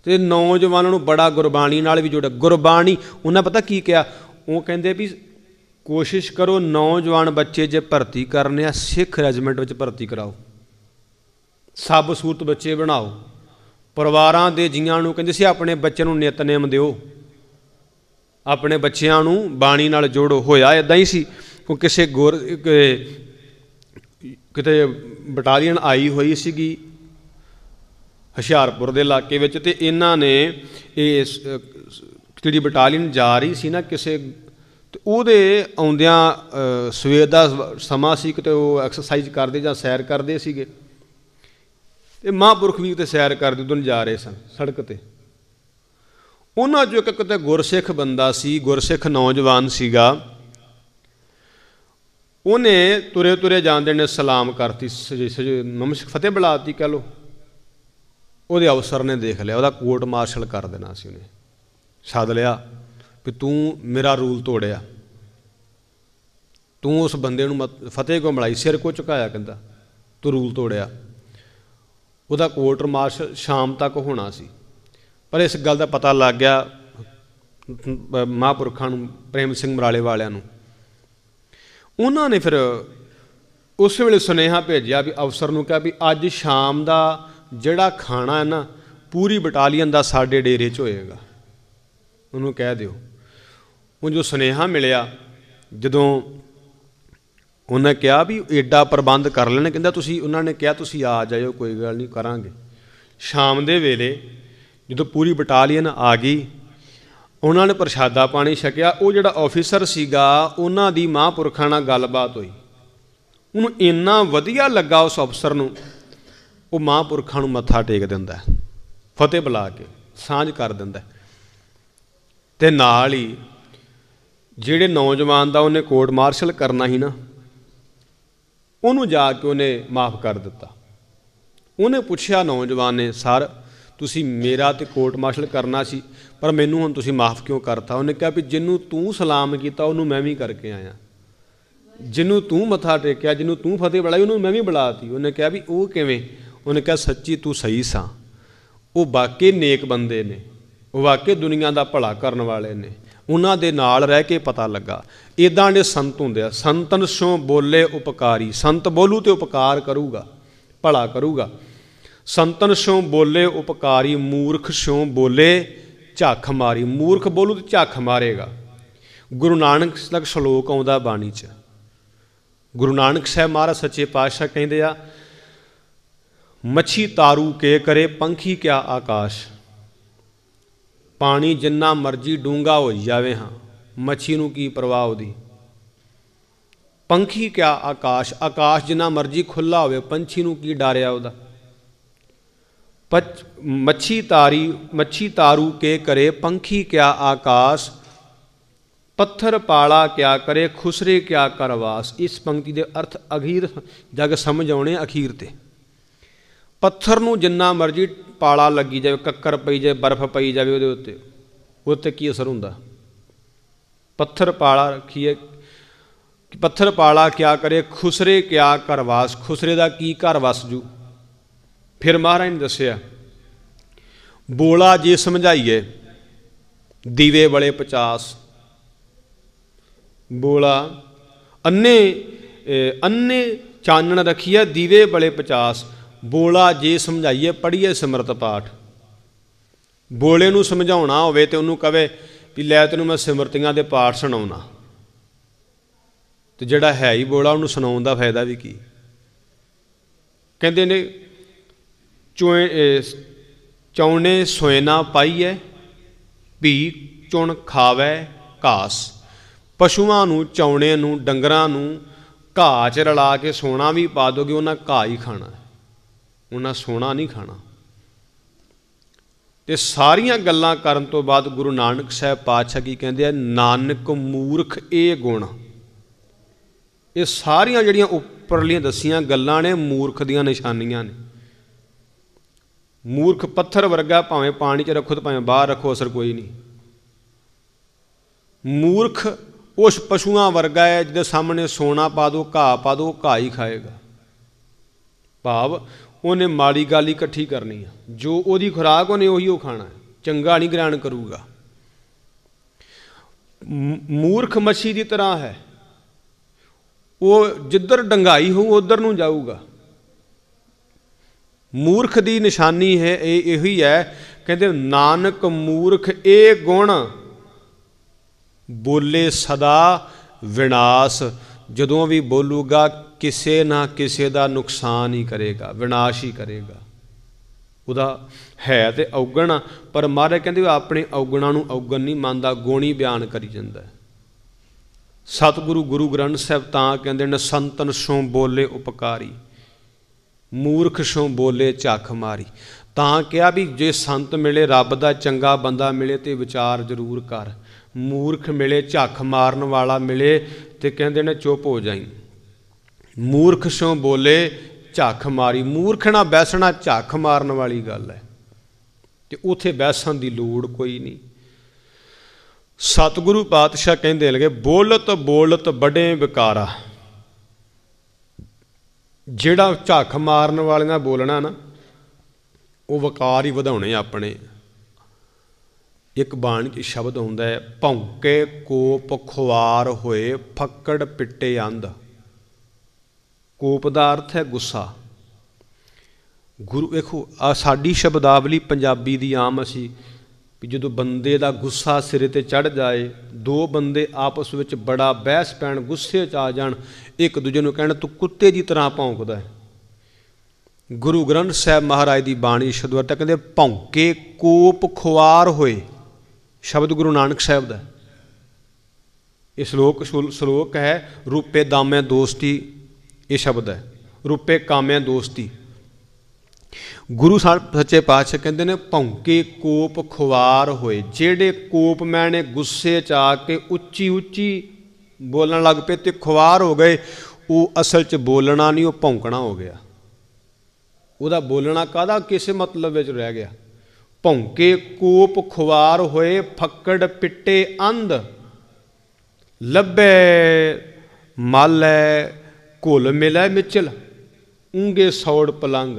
ਤੇ ਨੌਜਵਾਨਾਂ ਨੂੰ ਬੜਾ ਗੁਰਬਾਣੀ ਨਾਲ ਵੀ ਜੋੜਿਆ ਗੁਰਬਾਣੀ ਉਹਨਾਂ ਪਤਾ ਕੀ ਕਿਹਾ ਉਹ ਕਹਿੰਦੇ ਵੀ ਕੋਸ਼ਿਸ਼ ਕਰੋ ਨੌਜਵਾਨ ਬੱਚੇ ਜੇ ਭਰਤੀ ਕਰਨੇ ਆ ਸਿੱਖ ਰੈਜੀਮੈਂਟ ਵਿੱਚ ਭਰਤੀ ਕਰਾਓ ਸਭ ਸੂਰਤ ਬੱਚੇ ਬਣਾਓ ਪਰਿਵਾਰਾਂ ਦੇ ਜੀਆਂ ਨੂੰ ਕਹਿੰਦੇ ਸੀ ਆਪਣੇ ਬੱਚੇ ਨੂੰ ਨਿਤਨੇਮ ਦਿਓ ਆਪਣੇ ਬੱਚਿਆਂ ਨੂੰ ਬਾਣੀ ਨਾਲ ਜੋੜੋ ਹੋਇਆ ਇਦਾਂ ਹੀ ਸੀ ਕੋ ਕਿਸੇ ਗੁਰ ਕਿਤੇ ਬਟਾਲੀਅਨ ਆਈ ਹੋਈ ਸੀਗੀ ਹੁਸ਼ਿਆਰਪੁਰ ਦੇ ਇਲਾਕੇ ਵਿੱਚ ਤੇ ਇਹਨਾਂ ਨੇ ਇਹ ਜਿਹੜੀ ਬਟਾਲੀਅਨ ਜਾ ਰਹੀ ਸੀ ਨਾ ਕਿਸੇ ਤੇ ਉਹਦੇ ਆਉਂਦਿਆਂ ਸਵੇਰ ਦਾ ਸਮਾਂ ਸੀ ਕਿਤੇ ਉਹ ਐਕਸਰਸਾਈਜ਼ ਕਰਦੇ ਜਾਂ ਸੈਰ ਕਰਦੇ ਸੀਗੇ ਤੇ ਮਹਾਂਪੁਰਖ ਵੀ ਤੇ ਸੈਰ ਕਰਦੇ ਉਦੋਂ ਜਾ ਰਹੇ ਸਨ ਸੜਕ ਤੇ ਉਹਨਾਂ ਚੋਂ ਇੱਕ ਕਿਤੇ ਗੁਰਸਿੱਖ ਬੰਦਾ ਸੀ ਗੁਰਸਿੱਖ ਨੌਜਵਾਨ ਸੀਗਾ ਉਹਨੇ ਤੁਰੇ ਤੁਰੇ ਜਾਂਦੇ ਨੇ ਸਲਾਮ ਕਰਤੀ ਨਮਸਕ ਫਤਿਹ ਬੁਲਾਤੀ ਕਹ ਲੋ ਉਹਦੇ ਅਫਸਰ ਨੇ ਦੇਖ ਲਿਆ ਉਹਦਾ ਕੋਰਟ ਮਾਰਸ਼ਲ ਕਰ ਦੇਣਾ ਸੀ ਉਹਨੇ ਸੱਦ ਲਿਆ ਕਿ ਤੂੰ ਮੇਰਾ ਰੂਲ ਤੋੜਿਆ ਤੂੰ ਉਸ ਬੰਦੇ ਨੂੰ ਫਤਿਹ ਕੋ ਮਲਾਈ ਸਿਰ ਕੋ ਝੁਕਾਇਆ ਕਹਿੰਦਾ ਤੂੰ ਰੂਲ ਤੋੜਿਆ ਉਹਦਾ ਕੋਰਟ ਮਾਰਸ਼ਲ ਸ਼ਾਮ ਤੱਕ ਹੋਣਾ ਸੀ ਪਰ ਇਸ ਗੱਲ ਦਾ ਪਤਾ ਲੱਗ ਗਿਆ ਮਹਾਪੁਰਖਾਂ ਨੂੰ ਪ੍ਰੇਮ ਸਿੰਘ ਮਰਾਲੇ ਵਾਲਿਆਂ ਨੂੰ ਉਹਨਾਂ ਨੇ ਫਿਰ ਉਸ ਵੇਲੇ ਸੁਨੇਹਾ ਭੇਜਿਆ ਵੀ ਅਫਸਰ ਨੂੰ ਕਿਹਾ ਵੀ ਅੱਜ ਸ਼ਾਮ ਦਾ ਜਿਹੜਾ ਖਾਣਾ ਹੈ ਨਾ ਪੂਰੀ ਬਟਾਲੀਅਨ ਦਾ ਸਾਡੇ ਡੇਰੇ 'ਚ ਹੋਏਗਾ ਉਹਨੂੰ ਕਹਿ ਦਿਓ ਉਹ ਜੋ ਸੁਨੇਹਾ ਮਿਲਿਆ ਜਦੋਂ ਉਹਨੇ ਕਿਹਾ ਵੀ ਐਡਾ ਪ੍ਰਬੰਧ ਕਰ ਲੈਣਾ ਕਹਿੰਦਾ ਤੁਸੀਂ ਉਹਨਾਂ ਨੇ ਕਿਹਾ ਤੁਸੀਂ ਆ ਜਾਇਓ ਕੋਈ ਗੱਲ ਨਹੀਂ ਕਰਾਂਗੇ ਸ਼ਾਮ ਦੇ ਵੇਲੇ ਜਦੋਂ ਪੂਰੀ ਬਟਾਲੀਅਨ ਆ ਗਈ ਉਹਨਾਂ ਨੇ ਪ੍ਰਸ਼ਾਦਾ ਪਾਣੀ ਛਕਿਆ ਉਹ ਜਿਹੜਾ ਆਫੀਸਰ ਸੀਗਾ ਉਹਨਾਂ ਦੀ ਮਹਾਂਪੁਰਖਾਂ ਨਾਲ ਗੱਲਬਾਤ ਹੋਈ ਉਹਨੂੰ ਇੰਨਾ ਵਧੀਆ ਲੱਗਾ ਉਸ ਅਫਸਰ ਨੂੰ ਉਹ ਮਹਾਂਪੁਰਖਾਂ ਨੂੰ ਮੱਥਾ ਟੇਕ ਦਿੰਦਾ ਫਤਿਹ ਬੁਲਾ ਕੇ ਸਾਂਝ ਕਰ ਦਿੰਦਾ ਤੇ ਨਾਲ ਹੀ ਜਿਹੜੇ ਨੌਜਵਾਨ ਦਾ ਉਹਨੇ ਕੋਰਟ ਮਾਰਸ਼ਲ ਕਰਨਾ ਹੀ ਨਾ ਉਹਨੂੰ ਜਾ ਕੇ ਉਹਨੇ ਮਾਫ ਕਰ ਦਿੱਤਾ ਉਹਨੇ ਪੁੱਛਿਆ ਨੌਜਵਾਨ ਨੇ ਸਰ ਤੁਸੀਂ ਮੇਰਾ ਤੇ ਕੋਰਟ ਮਾਰਸ਼ਲ ਕਰਨਾ ਸੀ ਪਰ ਮੈਨੂੰ ਹੁਣ ਤੁਸੀਂ ਮਾਫ ਕਿਉਂ ਕਰਤਾ ਉਹਨੇ ਕਿਹਾ ਵੀ ਜਿੰਨੂੰ ਤੂੰ ਸਲਾਮ ਕੀਤਾ ਉਹਨੂੰ ਮੈਂ ਵੀ ਕਰਕੇ ਆਇਆ ਜਿਹਨੂੰ ਤੂੰ ਮੱਥਾ ਟੇਕਿਆ ਜਿਹਨੂੰ ਤੂੰ ਫਤਿਹ ਬੜਾਈ ਉਹਨੂੰ ਮੈਂ ਵੀ ਬੁਲਾਤੀ ਉਹਨੇ ਕਿਹਾ ਵੀ ਉਹ ਕਿਵੇਂ ਉਹਨੇ ਕਿਹਾ ਸੱਚੀ ਤੂੰ ਸਹੀ ਸਾਂ ਉਹ ਵਾਕਈ ਨੇਕ ਬੰਦੇ ਨੇ ਉਹ ਵਾਕਈ ਦੁਨੀਆ ਦਾ ਭਲਾ ਕਰਨ ਵਾਲੇ ਨੇ ਉਹਨਾਂ ਦੇ ਨਾਲ ਰਹਿ ਕੇ ਪਤਾ ਲੱਗਾ ਇਦਾਂ ਦੇ ਸੰਤ ਹੁੰਦੇ ਆ ਸੰਤਨ ਸੋਂ ਬੋਲੇ ਉਪਕਾਰੀ ਸੰਤ ਬੋਲੂ ਤੇ ਉਪਕਾਰ ਕਰੂਗਾ ਭਲਾ ਕਰੂਗਾ ਸੰਤਨ ਸਿਓ ਬੋਲੇ ਉਪਕਾਰੀ ਮੂਰਖ ਸਿਓ ਬੋਲੇ ਝੱਖ ਮਾਰੀ ਮੂਰਖ ਬੋਲੂ ਤੇ ਝੱਖ ਮਾਰੇਗਾ ਗੁਰੂ ਨਾਨਕ ਸਾਹਿਬ ਸ਼ਲੋਕ ਆਉਂਦਾ ਬਾਣੀ 'ਚ ਗੁਰੂ ਨਾਨਕ ਸਾਹਿਬ ਮਹਾਰਾਜ ਸੱਚੇ ਪਾਤਸ਼ਾਹ ਕਹਿੰਦੇ ਆ ਮੱਛੀ ਤਾਰੂ ਕੇ ਕਰੇ ਪੰਖੀ ਕਿਆ ਆਕਾਸ਼ ਪਾਣੀ ਜਿੰਨਾ ਮਰਜੀ ਡੂੰਗਾ ਹੋ ਜਾਵੇ ਹਾਂ ਮੱਛੀ ਨੂੰ ਕੀ ਪਰਵਾਹ ਉਹਦੀ ਪੰਖੀ ਕਿਆ ਆਕਾਸ਼ ਆਕਾਸ਼ ਜਿੰਨਾ ਮਰਜੀ ਖੁੱਲਾ ਹੋਵੇ ਪੰਛੀ ਨੂੰ ਕੀ ਡਾਰਿਆ ਉਹਦਾ पच ਮੱਛੀ ਤਾਰੀ ਮੱਛੀ ਤਾਰੂ ਕੇ ਕਰੇ ਪੰਖੀ ਕਿਆ ਆਕਾਸ ਪੱਥਰ ਪਾਲਾ ਕਿਆ ਕਰੇ ਖੁਸਰੇ ਕਿਆ ਕਰਵਾਸ ਇਸ ਪੰਕਤੀ ਦੇ ਅਰਥ ਅਖੀਰ ਜਗ ਸਮਝ ਆਉਣੇ ਅਖੀਰ ਤੇ ਪੱਥਰ ਨੂੰ ਜਿੰਨਾ ਮਰਜੀ ਪਾਲਾ ਲੱਗੀ ਜਾਵੇ ਕੱਕਰ ਪਈ ਜਾਵੇ ਬਰਫ਼ ਪਈ ਜਾਵੇ ਉਹਦੇ ਉੱਤੇ ਉੱਤੇ ਕੀ ਅਸਰ ਹੁੰਦਾ ਪੱਥਰ ਪਾਲਾ ਰੱਖੀਏ ਕਿ ਪੱਥਰ ਪਾਲਾ ਕਿਆ ਕਰੇ ਖੁਸਰੇ ਕਿਆ ਕਰਵਾਸ ਖੁਸਰੇ ਦਾ ਕੀ ਘਰ ਵਸ ਜੂ ਫਿਰ ਮਹਾਰਾਜ ਨੇ ਦੱਸਿਆ ਬੋਲਾ ਜੇ ਸਮਝਾਈਏ ਦੀਵੇ ਬਲੇ 50 ਬੋਲਾ ਅੰਨੇ ਅੰਨੇ ਚਾਨਣ ਰਖੀਏ ਦੀਵੇ ਬਲੇ 50 ਬੋਲਾ ਜੇ ਸਮਝਾਈਏ ਪੜੀਏ ਸਿਮਰਤ ਪਾਠ ਬੋਲੇ ਨੂੰ ਸਮਝਾਉਣਾ ਹੋਵੇ ਤੇ ਉਹਨੂੰ ਕਵੇ ਵੀ ਲੈ ਤੈਨੂੰ ਮੈਂ ਸਿਮਰਤੀਆਂ ਦੇ ਪਾਠ ਸੁਣਾਉਣਾ ਤੇ ਜਿਹੜਾ ਹੈ ਹੀ ਬੋਲਾ ਉਹਨੂੰ ਸੁਣਾਉਣ ਦਾ ਫਾਇਦਾ ਵੀ ਕੀ ਕਹਿੰਦੇ ਨੇ ਚੋਏ ਚੌਣੇ ਸੋਇਨਾ ਪਾਈਐ ਭੀ ਚੁਣ ਖਾਵੇ ਘਾਸ ਪਸ਼ੂਆਂ ਨੂੰ ਚੌਣੇ ਨੂੰ ਡੰਗਰਾਂ ਨੂੰ ਘਾਹ 'ਚ ਰਲਾ ਕੇ ਸੋਨਾ ਵੀ ਪਾ ਦੋਗੇ ਉਹਨਾਂ ਘਾਹ ਹੀ ਖਾਣਾ ਉਹਨਾਂ ਸੋਨਾ ਨਹੀਂ ਖਾਣਾ ਤੇ ਸਾਰੀਆਂ ਗੱਲਾਂ ਕਰਨ ਤੋਂ ਬਾਅਦ ਗੁਰੂ ਨਾਨਕ ਸਾਹਿਬ ਪਾਤਸ਼ਾਹ ਕੀ ਕਹਿੰਦੇ ਆ ਨਾਨਕ ਮੂਰਖ ਇਹ ਗੁਣ ਇਹ ਸਾਰੀਆਂ ਜਿਹੜੀਆਂ ਉੱਪਰਲੀਆਂ ਦਸੀਆਂ ਗੱਲਾਂ ਨੇ ਮੂਰਖ ਦੀਆਂ ਨਿਸ਼ਾਨੀਆਂ ਨੇ ਮੂਰਖ ਪੱਥਰ ਵਰਗਾ ਭਾਵੇਂ ਪਾਣੀ 'ਚ ਰੱਖੋ ਤੇ ਭਾਵੇਂ ਬਾਹਰ ਰੱਖੋ ਅਸਰ ਕੋਈ ਨਹੀਂ ਮੂਰਖ ਉਸ ਪਸ਼ੂਆਂ ਵਰਗਾ ਹੈ ਜਿਹਦੇ ਸਾਹਮਣੇ ਸੋਨਾ ਪਾ ਦੋ ਘਾਹ ਪਾ ਦੋ ਘਾਹ ਹੀ ਖਾਏਗਾ ਭਾਵ ਉਹਨੇ ਮਾੜੀ ਗਾਲੀ ਇਕੱਠੀ ਕਰਨੀ ਆ ਜੋ ਉਹਦੀ ਖੁਰਾਕ ਉਹਨੇ ਉਹੀ ਉਹ ਖਾਣਾ ਚੰਗਾ ਨਹੀਂ ਗ੍ਰਹਿਣ ਕਰੂਗਾ ਮੂਰਖ ਮੱਛੀ ਦੀ ਤਰ੍ਹਾਂ ਹੈ ਉਹ ਜਿੱਧਰ ਡੰਗਾਈ ਹੋਊ ਉਧਰ ਨੂੰ ਜਾਊਗਾ ਮੂਰਖ ਦੀ ਨਿਸ਼ਾਨੀ ਹੈ ਇਹ ਇਹੀ ਹੈ ਕਹਿੰਦੇ ਨਾਨਕ ਮੂਰਖ ਇਹ ਗੁਣ ਬੋਲੇ ਸਦਾ ਵਿਨਾਸ਼ ਜਦੋਂ ਵੀ ਬੋਲੂਗਾ ਕਿਸੇ ਨਾ ਕਿਸੇ ਦਾ ਨੁਕਸਾਨ ਹੀ ਕਰੇਗਾ ਵਿਨਾਸ਼ ਹੀ ਕਰੇਗਾ ਉਹਦਾ ਹੈ ਤੇ ਔਗਣ ਪਰ ਮਹਾਰਾਜ ਕਹਿੰਦੇ ਉਹ ਆਪਣੇ ਔਗਣਾਂ ਨੂੰ ਔਗਣ ਨਹੀਂ ਮੰਨਦਾ ਗੋਣੀ ਬਿਆਨ ਕਰੀ ਜਾਂਦਾ ਸਤਿਗੁਰੂ ਗੁਰੂ ਗ੍ਰੰਥ ਸਾਹਿਬ ਤਾਂ ਕਹਿੰਦੇ ਨੇ ਸੰਤਨ ਸੋਂ ਬੋਲੇ ਉਪਕਾਰੀ ਮੂਰਖ ਸ਼ੋਂ ਬੋਲੇ ਝੱਖ ਮਾਰੀ ਤਾਂ ਕਿਹਾ ਵੀ ਜੇ ਸੰਤ ਮਿਲੇ ਰੱਬ ਦਾ ਚੰਗਾ ਬੰਦਾ ਮਿਲੇ ਤੇ ਵਿਚਾਰ ਜ਼ਰੂਰ ਕਰ ਮੂਰਖ ਮਿਲੇ ਝੱਖ ਮਾਰਨ ਵਾਲਾ ਮਿਲੇ ਤੇ ਕਹਿੰਦੇ ਨੇ ਚੁੱਪ ਹੋ ਜਾਈ ਮੂਰਖ ਸ਼ੋਂ ਬੋਲੇ ਝੱਖ ਮਾਰੀ ਮੂਰਖ ਨਾ ਬੈਸਣਾ ਝੱਖ ਮਾਰਨ ਵਾਲੀ ਗੱਲ ਹੈ ਤੇ ਉਥੇ ਬੈਸਣ ਦੀ ਲੋੜ ਕੋਈ ਨਹੀਂ ਸਤਿਗੁਰੂ ਪਾਤਸ਼ਾਹ ਕਹਿੰਦੇ ਲਗੇ ਬੋਲਤ ਬੋਲਤ ਬੜੇ ਵਿਕਾਰਾ ਜਿਹੜਾ ਝੱਖ ਮਾਰਨ ਵਾਲੇ ਨਾਲ ਬੋਲਣਾ ਨਾ ਉਹ ਵਕਾਰ ਹੀ ਵਧਾਉਣੇ ਆਪਣੇ ਇੱਕ ਬਾਣੀ 'ਚ ਸ਼ਬਦ ਹੁੰਦਾ ਹੈ ਭੌਂਕੇ ਕੋਪ ਖੁਆਰ ਹੋਏ ਫੱਕੜ ਪਿੱਟੇ ਅੰਧ ਕੋਪ ਦਾ ਅਰਥ ਹੈ ਗੁੱਸਾ ਗੁਰੂ ਵੇਖੋ ਆ ਸਾਡੀ ਸ਼ਬਦਾਵਲੀ ਪੰਜਾਬੀ ਦੀ ਆਮ ਅਸੀਂ ਵੀ ਜਦੋਂ ਬੰਦੇ ਦਾ ਗੁੱਸਾ ਸਿਰੇ ਤੇ ਚੜ ਜਾਏ ਦੋ ਬੰਦੇ ਆਪਸ ਵਿੱਚ ਬੜਾ ਬਹਿਸ ਪੈਣ ਗੁੱਸੇ 'ਚ ਆ ਜਾਣ ਇੱਕ ਦੂਜੇ ਨੂੰ ਕਹਿਣ ਤੂੰ ਕੁੱਤੇ ਦੀ ਤਰ੍ਹਾਂ ਭੌਂਕਦਾ ਹੈ ਗੁਰੂ ਗ੍ਰੰਥ ਸਾਹਿਬ ਮਹਾਰਾਜ ਦੀ ਬਾਣੀ ਸ਼ਦਵਰ ਤੱਕ ਕਹਿੰਦੇ ਭੌਂਕੇ ਕੋਪ ਖੁਆਰ ਹੋਏ ਸ਼ਬਦ ਗੁਰੂ ਨਾਨਕ ਸਾਹਿਬ ਦਾ ਇਹ ਸ਼ਲੋਕ ਸ਼ਲੋਕ ਹੈ ਰੂਪੇ ਦਾਮੇ ਦੋਸਤੀ ਇਹ ਸ਼ਬਦ ਹੈ ਰੂਪੇ ਕਾਮੇ ਦੋਸਤੀ ਗੁਰੂ ਸਾਹਿਬ ਸੱਚੇ ਪਾਤਸ਼ਾਹ ਕਹਿੰਦੇ ਨੇ ਭੌਂਕੇ ਕੋਪ ਖੁਵਾਰ ਹੋਏ ਜਿਹੜੇ ਕੋਪ ਮੈਂ ਨੇ ਗੁੱਸੇ ਚ ਆ ਕੇ ਉੱਚੀ ਉੱਚੀ ਬੋਲਣ ਲੱਗ ਪਏ ਤੇ ਖੁਵਾਰ ਹੋ ਗਏ ਉਹ ਅਸਲ ਚ ਬੋਲਣਾ ਨਹੀਂ ਉਹ ਭੌਂਕਣਾ ਹੋ ਗਿਆ ਉਹਦਾ ਬੋਲਣਾ ਕਾਦਾ ਕਿਸੇ ਮਤਲਬ ਵਿੱਚ ਰਹਿ ਗਿਆ ਭੌਂਕੇ ਕੋਪ ਖੁਵਾਰ ਹੋਏ ਫੱਕੜ ਪਿੱਟੇ ਅੰਧ ਲੱਭੇ ਮਾਲੇ ਘੁਲ ਮਿਲੇ ਮਿਚਲ ਉਂਗੇ ਸੌੜ ਪਲੰਗ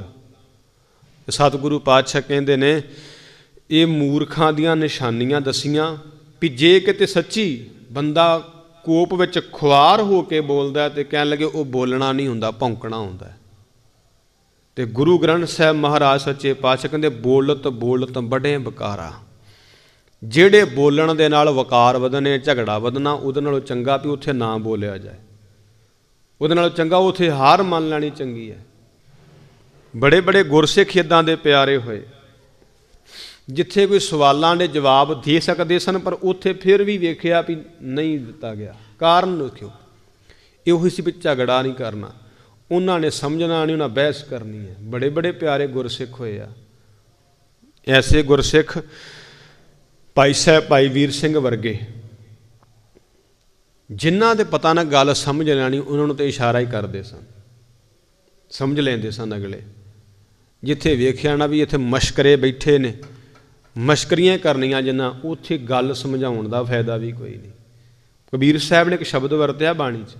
ਸਤਿਗੁਰੂ ਪਾਤਸ਼ਾਹ ਕਹਿੰਦੇ ਨੇ ਇਹ ਮੂਰਖਾਂ ਦੀਆਂ ਨਿਸ਼ਾਨੀਆਂ ਦਸੀਆਂ ਵੀ ਜੇ ਕਿਤੇ ਸੱਚੀ ਬੰਦਾ ਕੋਪ ਵਿੱਚ ਖੁਆਰ ਹੋ ਕੇ ਬੋਲਦਾ ਤੇ ਕਹਿਣ ਲੱਗੇ ਉਹ ਬੋਲਣਾ ਨਹੀਂ ਹੁੰਦਾ ਭੌਂਕਣਾ ਹੁੰਦਾ ਤੇ ਗੁਰੂ ਗ੍ਰੰਥ ਸਾਹਿਬ ਮਹਾਰਾਜ ਸੱਚੇ ਪਾਤਸ਼ਾਹ ਕਹਿੰਦੇ ਬੋਲਤ ਬੋਲਤ ਬੜੇ ਬਕਾਰਾ ਜਿਹੜੇ ਬੋਲਣ ਦੇ ਨਾਲ ਵਕਾਰ ਵਧਨੇ ਝਗੜਾ ਵਧਣਾ ਉਹਦੇ ਨਾਲੋਂ ਚੰਗਾ ਵੀ ਉੱਥੇ ਨਾ ਬੋਲਿਆ ਜਾਏ ਉਹਦੇ ਨਾਲੋਂ ਚੰਗਾ ਉੱਥੇ ਹਾਰ ਮੰਨ ਲੈਣੀ ਚੰਗੀ ਹੈ ਬੜੇ ਬੜੇ ਗੁਰਸਿੱਖ ਇਦਾਂ ਦੇ ਪਿਆਰੇ ਹੋਏ ਜਿੱਥੇ ਕੋਈ ਸਵਾਲਾਂ ਦੇ ਜਵਾਬ ਦੇ ਸਕਦੇ ਸਨ ਪਰ ਉੱਥੇ ਫਿਰ ਵੀ ਵੇਖਿਆ ਵੀ ਨਹੀਂ ਦਿੱਤਾ ਗਿਆ ਕਾਰਨ ਲਿਖਿਓ ਇਹੋ ਹੀ ਸੀ ਵੀ ਝਗੜਾ ਨਹੀਂ ਕਰਨਾ ਉਹਨਾਂ ਨੇ ਸਮਝਣਾ ਨਹੀਂ ਉਹਨਾਂ ਬਹਿਸ ਕਰਨੀ ਹੈ ਬੜੇ ਬੜੇ ਪਿਆਰੇ ਗੁਰਸਿੱਖ ਹੋਏ ਆ ਐਸੇ ਗੁਰਸਿੱਖ ਭਾਈ ਸਾਹਿਬ ਭਾਈ ਵੀਰ ਸਿੰਘ ਵਰਗੇ ਜਿਨ੍ਹਾਂ ਦੇ ਪਤਾ ਨਾ ਗੱਲ ਸਮਝ ਲੈਣੀ ਉਹਨਾਂ ਨੂੰ ਤੇ ਇਸ਼ਾਰਾ ਹੀ ਕਰਦੇ ਸਨ ਸਮਝ ਲੈਂਦੇ ਸਨ ਅਗਲੇ ਜਿੱਥੇ ਵੇਖਿਆ ਨਾ ਵੀ ਇੱਥੇ ਮਸ਼ਕਰੇ ਬੈਠੇ ਨੇ ਮਸ਼ਕਰੀਆਂ ਕਰਨੀਆਂ ਜਿੰਨਾ ਉੱਥੇ ਗੱਲ ਸਮਝਾਉਣ ਦਾ ਫਾਇਦਾ ਵੀ ਕੋਈ ਨਹੀਂ ਕਬੀਰ ਸਾਹਿਬ ਨੇ ਇੱਕ ਸ਼ਬਦ ਵਰਤਿਆ ਬਾਣੀ 'ਚ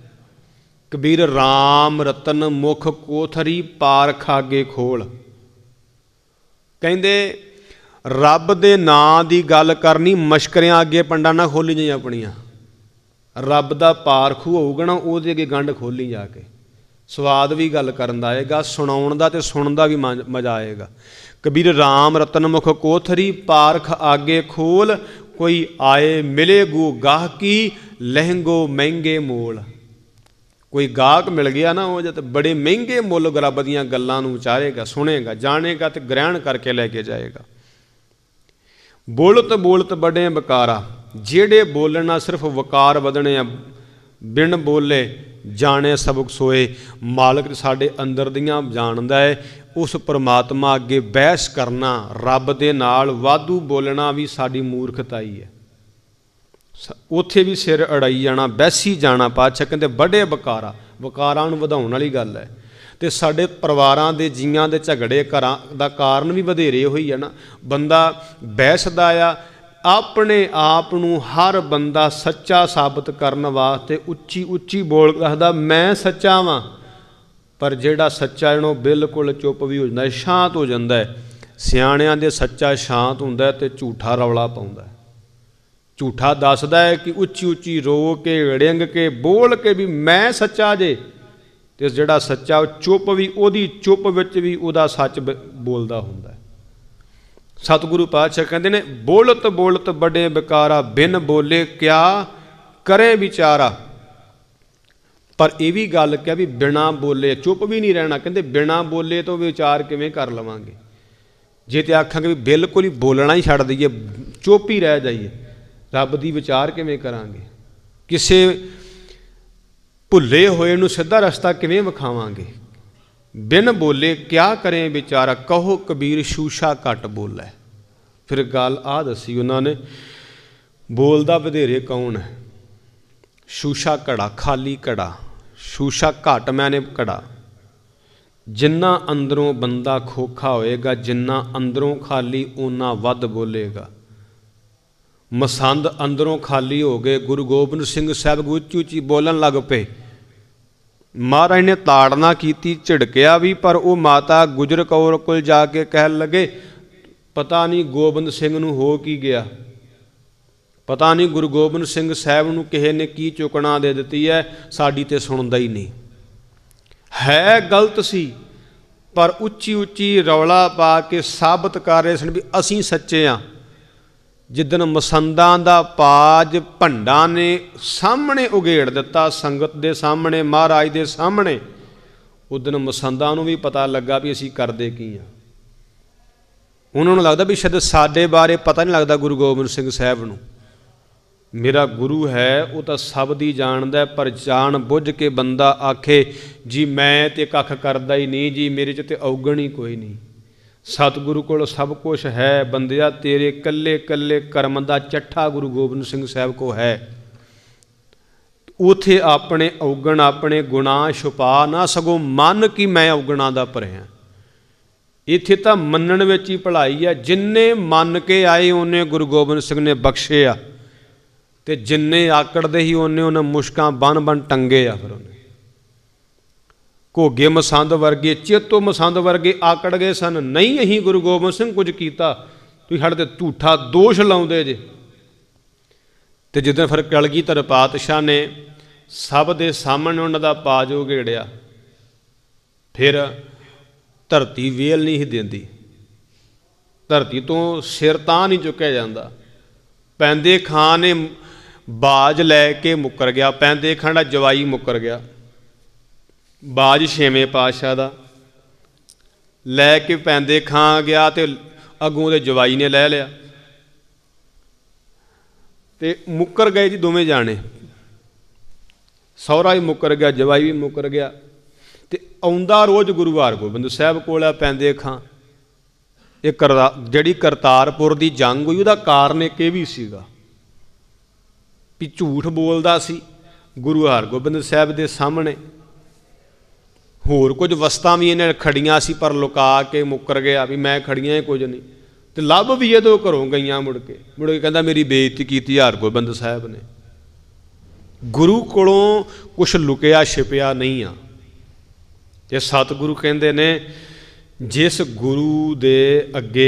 ਕਬੀਰ RAM ਰਤਨ ਮੁਖ ਕੋਥਰੀ ਪਾਰ ਖਾਗੇ ਖੋਲ ਕਹਿੰਦੇ ਰੱਬ ਦੇ ਨਾਂ ਦੀ ਗੱਲ ਕਰਨੀ ਮਸ਼ਕਰਿਆਂ ਅੱਗੇ ਪੰਡਾ ਨਾ ਖੋਲੀ ਜਾਈ ਆਪਣੀਆਂ ਰੱਬ ਦਾ ਪਾਰਖੂ ਹੋਊਗਾ ਨਾ ਉਹਦੇ ਅੱਗੇ ਗੰਢ ਖੋਲੀ ਜਾ ਕੇ ਸਵਾਦ ਵੀ ਗੱਲ ਕਰਨ ਦਾ ਆਏਗਾ ਸੁਣਾਉਣ ਦਾ ਤੇ ਸੁਣਨ ਦਾ ਵੀ ਮਜ਼ਾ ਆਏਗਾ ਕਬੀਰ RAM ਰਤਨਮੁਖ ਕੋਥਰੀ ਪਾਰਖ ਆਗੇ ਖੋਲ ਕੋਈ ਆਏ ਮਿਲੇ ਗੂ ਗਾਹਕੀ ਲਹਿੰਗੋ ਮਹਿੰਗੇ ਮੋਲ ਕੋਈ ਗਾਹਕ ਮਿਲ ਗਿਆ ਨਾ ਉਹ ਜਦ ਬੜੇ ਮਹਿੰਗੇ ਮੁੱਲ ਗਰਬ ਦੀਆਂ ਗੱਲਾਂ ਨੂੰ ਵਿਚਾਰੇਗਾ ਸੁਣੇਗਾ ਜਾਣੇਗਾ ਤੇ ਗ੍ਰਹਿਣ ਕਰਕੇ ਲੈ ਕੇ ਜਾਏਗਾ ਬੋਲਤ ਬੋਲਤ ਬੜੇ ਬਕਾਰਾ ਜਿਹੜੇ ਬੋਲਣਾ ਸਿਰਫ ਵਕਾਰ ਵਧਣੇ ਆ ਬਿਨ ਬੋਲੇ ਜਾਣੇ ਸਬਕ ਸੋਏ ਮਾਲਕ ਸਾਡੇ ਅੰਦਰ ਦੀਆਂ ਜਾਣਦਾ ਹੈ ਉਸ ਪਰਮਾਤਮਾ ਅੱਗੇ ਬਹਿਸ ਕਰਨਾ ਰੱਬ ਦੇ ਨਾਲ ਵਾਧੂ ਬੋਲਣਾ ਵੀ ਸਾਡੀ ਮੂਰਖਤਾ ਹੀ ਹੈ ਉਥੇ ਵੀ ਸਿਰ ਅੜਾਈ ਜਾਣਾ ਬੈਸੀ ਜਾਣਾ ਪਾਛਾ ਕਹਿੰਦੇ ਵੱਡੇ ਬਕਾਰਾ ਬਕਾਰਾਂ ਨੂੰ ਵਧਾਉਣ ਵਾਲੀ ਗੱਲ ਹੈ ਤੇ ਸਾਡੇ ਪਰਿਵਾਰਾਂ ਦੇ ਜੀਆਂ ਦੇ ਝਗੜੇ ਘਰਾਂ ਦਾ ਕਾਰਨ ਵੀ ਵਧੇਰੇ ਹੋਈ ਹੈ ਨਾ ਬੰਦਾ ਬਹਿਸਦਾ ਆ ਆਪਣੇ ਆਪ ਨੂੰ ਹਰ ਬੰਦਾ ਸੱਚਾ ਸਾਬਤ ਕਰਨ ਵਾਸਤੇ ਉੱਚੀ ਉੱਚੀ ਬੋਲ ਕਹਦਾ ਮੈਂ ਸੱਚਾ ਵਾਂ ਪਰ ਜਿਹੜਾ ਸੱਚਾ ਜਣੋ ਬਿਲਕੁਲ ਚੁੱਪ ਵੀ ਹੋ ਜਾਂਦਾ ਹੈ ਸ਼ਾਂਤ ਹੋ ਜਾਂਦਾ ਹੈ ਸਿਆਣਿਆਂ ਦੇ ਸੱਚਾ ਸ਼ਾਂਤ ਹੁੰਦਾ ਹੈ ਤੇ ਝੂਠਾ ਰੌਲਾ ਪਾਉਂਦਾ ਹੈ ਝੂਠਾ ਦੱਸਦਾ ਹੈ ਕਿ ਉੱਚੀ ਉੱਚੀ ਰੋ ਕੇ ਰਿੰਗ ਕੇ ਬੋਲ ਕੇ ਵੀ ਮੈਂ ਸੱਚਾ ਜੇ ਤੇ ਜਿਹੜਾ ਸੱਚਾ ਚੁੱਪ ਵੀ ਉਹਦੀ ਚੁੱਪ ਵਿੱਚ ਵੀ ਉਹਦਾ ਸੱਚ ਬੋਲਦਾ ਹੁੰਦਾ ਹੈ ਸਤਿਗੁਰੂ ਪਾਤਸ਼ਾਹ ਕਹਿੰਦੇ ਨੇ ਬੋਲਤ ਬੋਲਤ ਬੜੇ ਬਕਾਰਾ ਬਿਨ ਬੋਲੇ ਕਿਆ ਕਰੇ ਵਿਚਾਰਾ ਪਰ ਇਹ ਵੀ ਗੱਲ ਕਿਹਾ ਵੀ ਬਿਨਾ ਬੋਲੇ ਚੁੱਪ ਵੀ ਨਹੀਂ ਰਹਿਣਾ ਕਹਿੰਦੇ ਬਿਨਾ ਬੋਲੇ ਤੋਂ ਵਿਚਾਰ ਕਿਵੇਂ ਕਰ ਲਵਾਂਗੇ ਜੇ ਤੇ ਆਖਾਂਗੇ ਵੀ ਬਿਲਕੁਲ ਹੀ ਬੋਲਣਾ ਹੀ ਛੱਡ ਦਈਏ ਚੁੱਪ ਹੀ ਰਹਿ ਜਾਈਏ ਰੱਬ ਦੀ ਵਿਚਾਰ ਕਿਵੇਂ ਕਰਾਂਗੇ ਕਿਸੇ ਭੁੱਲੇ ਹੋਏ ਨੂੰ ਸਿੱਧਾ ਰਸਤਾ ਕਿਵੇਂ ਵਿਖਾਵਾਂਗੇ ਬਿਨ ਬੋਲੇ ਕਿਆ ਕਰੇ ਵਿਚਾਰਾ ਕਹੋ ਕਬੀਰ ਸ਼ੂਸ਼ਾ ਘਟ ਬੋਲੇ ਫਿਰ ਗੱਲ ਆ ਦਸੀ ਉਹਨਾਂ ਨੇ ਬੋਲਦਾ ਵਧੇਰੇ ਕੌਣ ਹੈ ਸ਼ੂਸ਼ਾ ਘੜਾ ਖਾਲੀ ਘੜਾ ਸ਼ੂਸ਼ਾ ਘਟ ਮੈਨੇ ਘੜਾ ਜਿੰਨਾ ਅੰਦਰੋਂ ਬੰਦਾ ਖੋਖਾ ਹੋਏਗਾ ਜਿੰਨਾ ਅੰਦਰੋਂ ਖਾਲੀ ਉਹਨਾਂ ਵੱਧ ਬੋਲੇਗਾ ਮਸੰਦ ਅੰਦਰੋਂ ਖਾਲੀ ਹੋ ਗਏ ਗੁਰੂ ਗੋਬਿੰਦ ਸਿੰਘ ਸਾਹਿਬ ਉੱਚੀ ਉੱਚੀ ਬੋਲਣ ਲੱਗ ਪਏ ਮਹਾਰਾਜ ਨੇ ਤਾੜਨਾ ਕੀਤੀ ਝਿੜਕਿਆ ਵੀ ਪਰ ਉਹ ਮਾਤਾ ਗੁਜਰ ਕੌਰ ਕੋਲ ਜਾ ਕੇ ਕਹਿਣ ਲੱਗੇ ਪਤਾ ਨਹੀਂ ਗੋਬਿੰਦ ਸਿੰਘ ਨੂੰ ਹੋ ਕੀ ਗਿਆ ਪਤਾ ਨਹੀਂ ਗੁਰੂ ਗੋਬਿੰਦ ਸਿੰਘ ਸਾਹਿਬ ਨੂੰ ਕਿਸੇ ਨੇ ਕੀ ਚੁਕਣਾ ਦੇ ਦਿੱਤੀ ਹੈ ਸਾਡੀ ਤੇ ਸੁਣਦਾ ਹੀ ਨਹੀਂ ਹੈ ਗਲਤ ਸੀ ਪਰ ਉੱਚੀ ਉੱਚੀ ਰੌਲਾ ਪਾ ਕੇ ਸਾਬਤ ਕਰ ਰਹੇ ਸਨ ਵੀ ਅਸੀਂ ਸੱਚੇ ਆ ਜਿੱਦਨ ਮਸੰਦਾਂ ਦਾ ਪਾਜ ਭੰਡਾਂ ਨੇ ਸਾਹਮਣੇ ਉਗੇੜ ਦਿੱਤਾ ਸੰਗਤ ਦੇ ਸਾਹਮਣੇ ਮਹਾਰਾਜ ਦੇ ਸਾਹਮਣੇ ਉਦਨ ਮਸੰਦਾਂ ਨੂੰ ਵੀ ਪਤਾ ਲੱਗਾ ਵੀ ਅਸੀਂ ਕਰਦੇ ਕੀ ਆ ਉਹਨਾਂ ਨੂੰ ਲੱਗਦਾ ਵੀ ਸ਼ਾਇਦ ਸਾਡੇ ਬਾਰੇ ਪਤਾ ਨਹੀਂ ਲੱਗਦਾ ਗੁਰੂ ਗੋਬਿੰਦ ਸਿੰਘ ਸਾਹਿਬ ਨੂੰ ਮੇਰਾ ਗੁਰੂ ਹੈ ਉਹ ਤਾਂ ਸਭ ਦੀ ਜਾਣਦਾ ਪਰ ਜਾਣ ਬੁੱਝ ਕੇ ਬੰਦਾ ਆਖੇ ਜੀ ਮੈਂ ਤੇ ਕੱਖ ਕਰਦਾ ਹੀ ਨਹੀਂ ਜੀ ਮੇਰੇ ਚ ਤੇ ਔਗਣ ਹੀ ਕੋਈ ਨਹੀਂ ਸਤਿਗੁਰੂ ਕੋਲ ਸਭ ਕੁਝ ਹੈ ਬੰਦਿਆ ਤੇਰੇ ਕੱਲੇ ਕੱਲੇ ਕਰਮ ਦਾ ਚੱਠਾ ਗੁਰੂ ਗੋਬਿੰਦ ਸਿੰਘ ਸਾਹਿਬ ਕੋ ਹੈ ਉਥੇ ਆਪਣੇ ਔਗਣ ਆਪਣੇ ਗੁਨਾਹ ਛੁਪਾ ਨਾ ਸਗੋ ਮਨ ਕੀ ਮੈਂ ਔਗਣਾ ਦਾ ਭਰਿਆ ਇੱਥੇ ਤਾਂ ਮੰਨਣ ਵਿੱਚ ਹੀ ਭਲਾਈ ਆ ਜਿੰਨੇ ਮੰਨ ਕੇ ਆਏ ਉਹਨੇ ਗੁਰੂ ਗੋਬਿੰਦ ਸਿੰਘ ਨੇ ਬਖਸ਼ੇ ਆ ਤੇ ਜਿੰਨੇ ਆਕੜਦੇ ਹੀ ਉਹਨੇ ਉਹਨਾਂ ਮੁਸ਼ਕਾਂ ਬਨ ਬਨ ਟੰਗੇ ਆ ਫਿਰ ਉਹਨੇ ਘੋਗੇ ਮਸੰਦ ਵਰਗੇ ਚੇਤੋ ਮਸੰਦ ਵਰਗੇ ਆਕੜ ਗਏ ਸਨ ਨਹੀਂ ਅਹੀਂ ਗੁਰੂ ਗੋਬਿੰਦ ਸਿੰਘ ਕੁਝ ਕੀਤਾ ਤੁਸੀਂ ਸਾਡੇ ਤੇ ਝੂਠਾ ਦੋਸ਼ ਲਾਉਂਦੇ ਜੇ ਤੇ ਜਦੋਂ ਫਿਰ ਕਲਗੀ ਤਰ ਪਾਤਸ਼ਾਹ ਨੇ ਸਭ ਦੇ ਸਾਹਮਣੇ ਉਹਨਾਂ ਦਾ ਪਾਜੋ ਗੇੜਿਆ ਫਿਰ ਧਰਤੀ ਵੇਲ ਨਹੀਂ ਦਿੰਦੀ ਧਰਤੀ ਤੋਂ ਸਿਰ ਤਾਂ ਨਹੀਂ ਚੁੱਕਿਆ ਜਾਂਦਾ ਪੈਂਦੇ ਖਾਨ ਨੇ ਬਾਜ ਲੈ ਕੇ ਮੁੱਕਰ ਗਿਆ ਪੈਂਦੇ ਖਾਨ ਦਾ ਜਵਾਈ ਮੁੱਕਰ ਗਿਆ ਬਾਜ ਛੇਵੇਂ ਪਾਤਸ਼ਾਹ ਦਾ ਲੈ ਕੇ ਪੈਂਦੇ ਖਾਂ ਗਿਆ ਤੇ ਅਗੋਂ ਦੇ ਜਵਾਈ ਨੇ ਲੈ ਲਿਆ ਤੇ ਮੁੱਕਰ ਗਏ ਜੀ ਦੋਵੇਂ ਜਾਣੇ ਸੌਰਾ ਹੀ ਮੁੱਕਰ ਗਿਆ ਜਵਾਈ ਵੀ ਮੁੱਕਰ ਗਿਆ ਤੇ ਆਉਂਦਾ ਰੋਜ਼ ਗੁਰੂ ਹਰਗੋਬਿੰਦ ਸਾਹਿਬ ਕੋਲ ਆ ਪੈਂਦੇ ਖਾਂ ਇਹ ਜਿਹੜੀ ਕਰਤਾਰਪੁਰ ਦੀ ਜੰਗ ਹੋਈ ਉਹਦਾ ਕਾਰਨ ਇੱਕ ਇਹ ਵੀ ਸੀਗਾ ਵੀ ਝੂਠ ਬੋਲਦਾ ਸੀ ਗੁਰੂ ਹਰਗੋਬਿੰਦ ਸਾਹਿਬ ਦੇ ਸਾਹਮਣੇ ਹੋਰ ਕੁਝ ਵਸਤਾਂ ਵੀ ਇਹਨੇ ਖੜੀਆਂ ਸੀ ਪਰ ਲੁਕਾ ਕੇ ਮੁੱਕਰ ਗਿਆ ਵੀ ਮੈਂ ਖੜੀਆਂ ਹੀ ਕੁਝ ਨਹੀਂ ਤੇ ਲੱਭ ਵੀ ਇਹਦੋਂ ਘਰੋਂ ਗਈਆਂ ਮੁੜ ਕੇ ਮੁੜ ਕੇ ਕਹਿੰਦਾ ਮੇਰੀ ਬੇਇੱਜ਼ਤੀ ਕੀਤੀ ਹਾਰ ਗੋਬਿੰਦ ਸਾਹਿਬ ਨੇ ਗੁਰੂ ਕੋਲੋਂ ਕੁਝ ਲੁਕਿਆ ਛਿਪਿਆ ਨਹੀਂ ਆ ਜੇ ਸਤਿਗੁਰੂ ਕਹਿੰਦੇ ਨੇ ਜਿਸ ਗੁਰੂ ਦੇ ਅੱਗੇ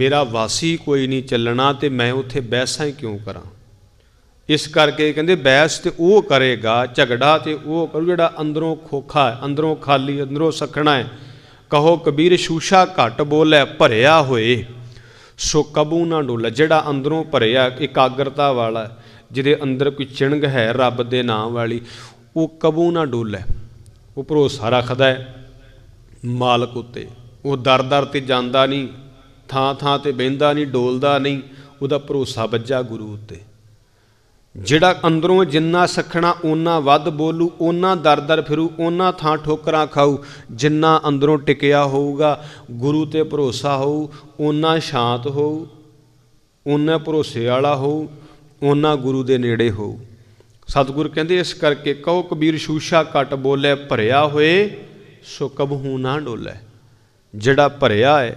ਮੇਰਾ ਵਾਸੀ ਕੋਈ ਨਹੀਂ ਚੱਲਣਾ ਤੇ ਮੈਂ ਉੱਥੇ ਬੈਸਾਂ ਹੀ ਕਿਉਂ ਕਰਾਂ ਇਸ ਕਰਕੇ ਕਹਿੰਦੇ ਬੈਸ ਤੇ ਉਹ ਕਰੇਗਾ ਝਗੜਾ ਤੇ ਉਹ ਕਰੂ ਜਿਹੜਾ ਅੰਦਰੋਂ ਖੋਖਾ ਹੈ ਅੰਦਰੋਂ ਖਾਲੀ ਅੰਦਰੋਂ ਸਖਣਾ ਹੈ ਕਹੋ ਕਬੀਰ ਸ਼ੂਸ਼ਾ ਘਟ ਬੋਲੇ ਭਰਿਆ ਹੋਏ ਸੋ ਕਬੂ ਨਾ ਡੋਲ ਜਿਹੜਾ ਅੰਦਰੋਂ ਭਰਿਆ ਇਕਾਗਰਤਾ ਵਾਲਾ ਜਿਹਦੇ ਅੰਦਰ ਕੋਈ ਚਿੰਗ ਹੈ ਰੱਬ ਦੇ ਨਾਮ ਵਾਲੀ ਉਹ ਕਬੂ ਨਾ ਡੋਲੇ ਉਹ ਭਰੋਸਾ ਰੱਖਦਾ ਹੈ ਮਾਲਕ ਉਤੇ ਉਹ ਦਰ ਦਰ ਤੇ ਜਾਂਦਾ ਨਹੀਂ ਥਾਂ ਥਾਂ ਤੇ ਬਹਿੰਦਾ ਨਹੀਂ ਡੋਲਦਾ ਨਹੀਂ ਉਹਦਾ ਭਰੋਸਾ ਵੱਜਾ ਗੁਰੂ ਉਤੇ ਜਿਹੜਾ ਅੰਦਰੋਂ ਜਿੰਨਾ ਸਖਣਾ ਉਹਨਾਂ ਵੱਧ ਬੋਲੂ ਉਹਨਾਂ ਦਰਦਰ ਦਰ ਫਿਰੂ ਉਹਨਾਂ ਥਾਂ ਠੋਕਰਾਂ ਖਾਊ ਜਿੰਨਾ ਅੰਦਰੋਂ ਟਿਕਿਆ ਹੋਊਗਾ ਗੁਰੂ ਤੇ ਭਰੋਸਾ ਹੋਊ ਉਹਨਾਂ ਸ਼ਾਂਤ ਹੋਊ ਉਹਨਾਂ ਭਰੋਸੇ ਵਾਲਾ ਹੋਊ ਉਹਨਾਂ ਗੁਰੂ ਦੇ ਨੇੜੇ ਹੋਊ ਸਤਿਗੁਰ ਕਹਿੰਦੇ ਇਸ ਕਰਕੇ ਕਹੋ ਕਬੀਰ ਸ਼ੂਸ਼ਾ ਕਟ ਬੋਲੇ ਭਰਿਆ ਹੋਏ ਸੋ ਕਬਹੂ ਨਾ ਡੋਲੇ ਜਿਹੜਾ ਭਰਿਆ ਹੈ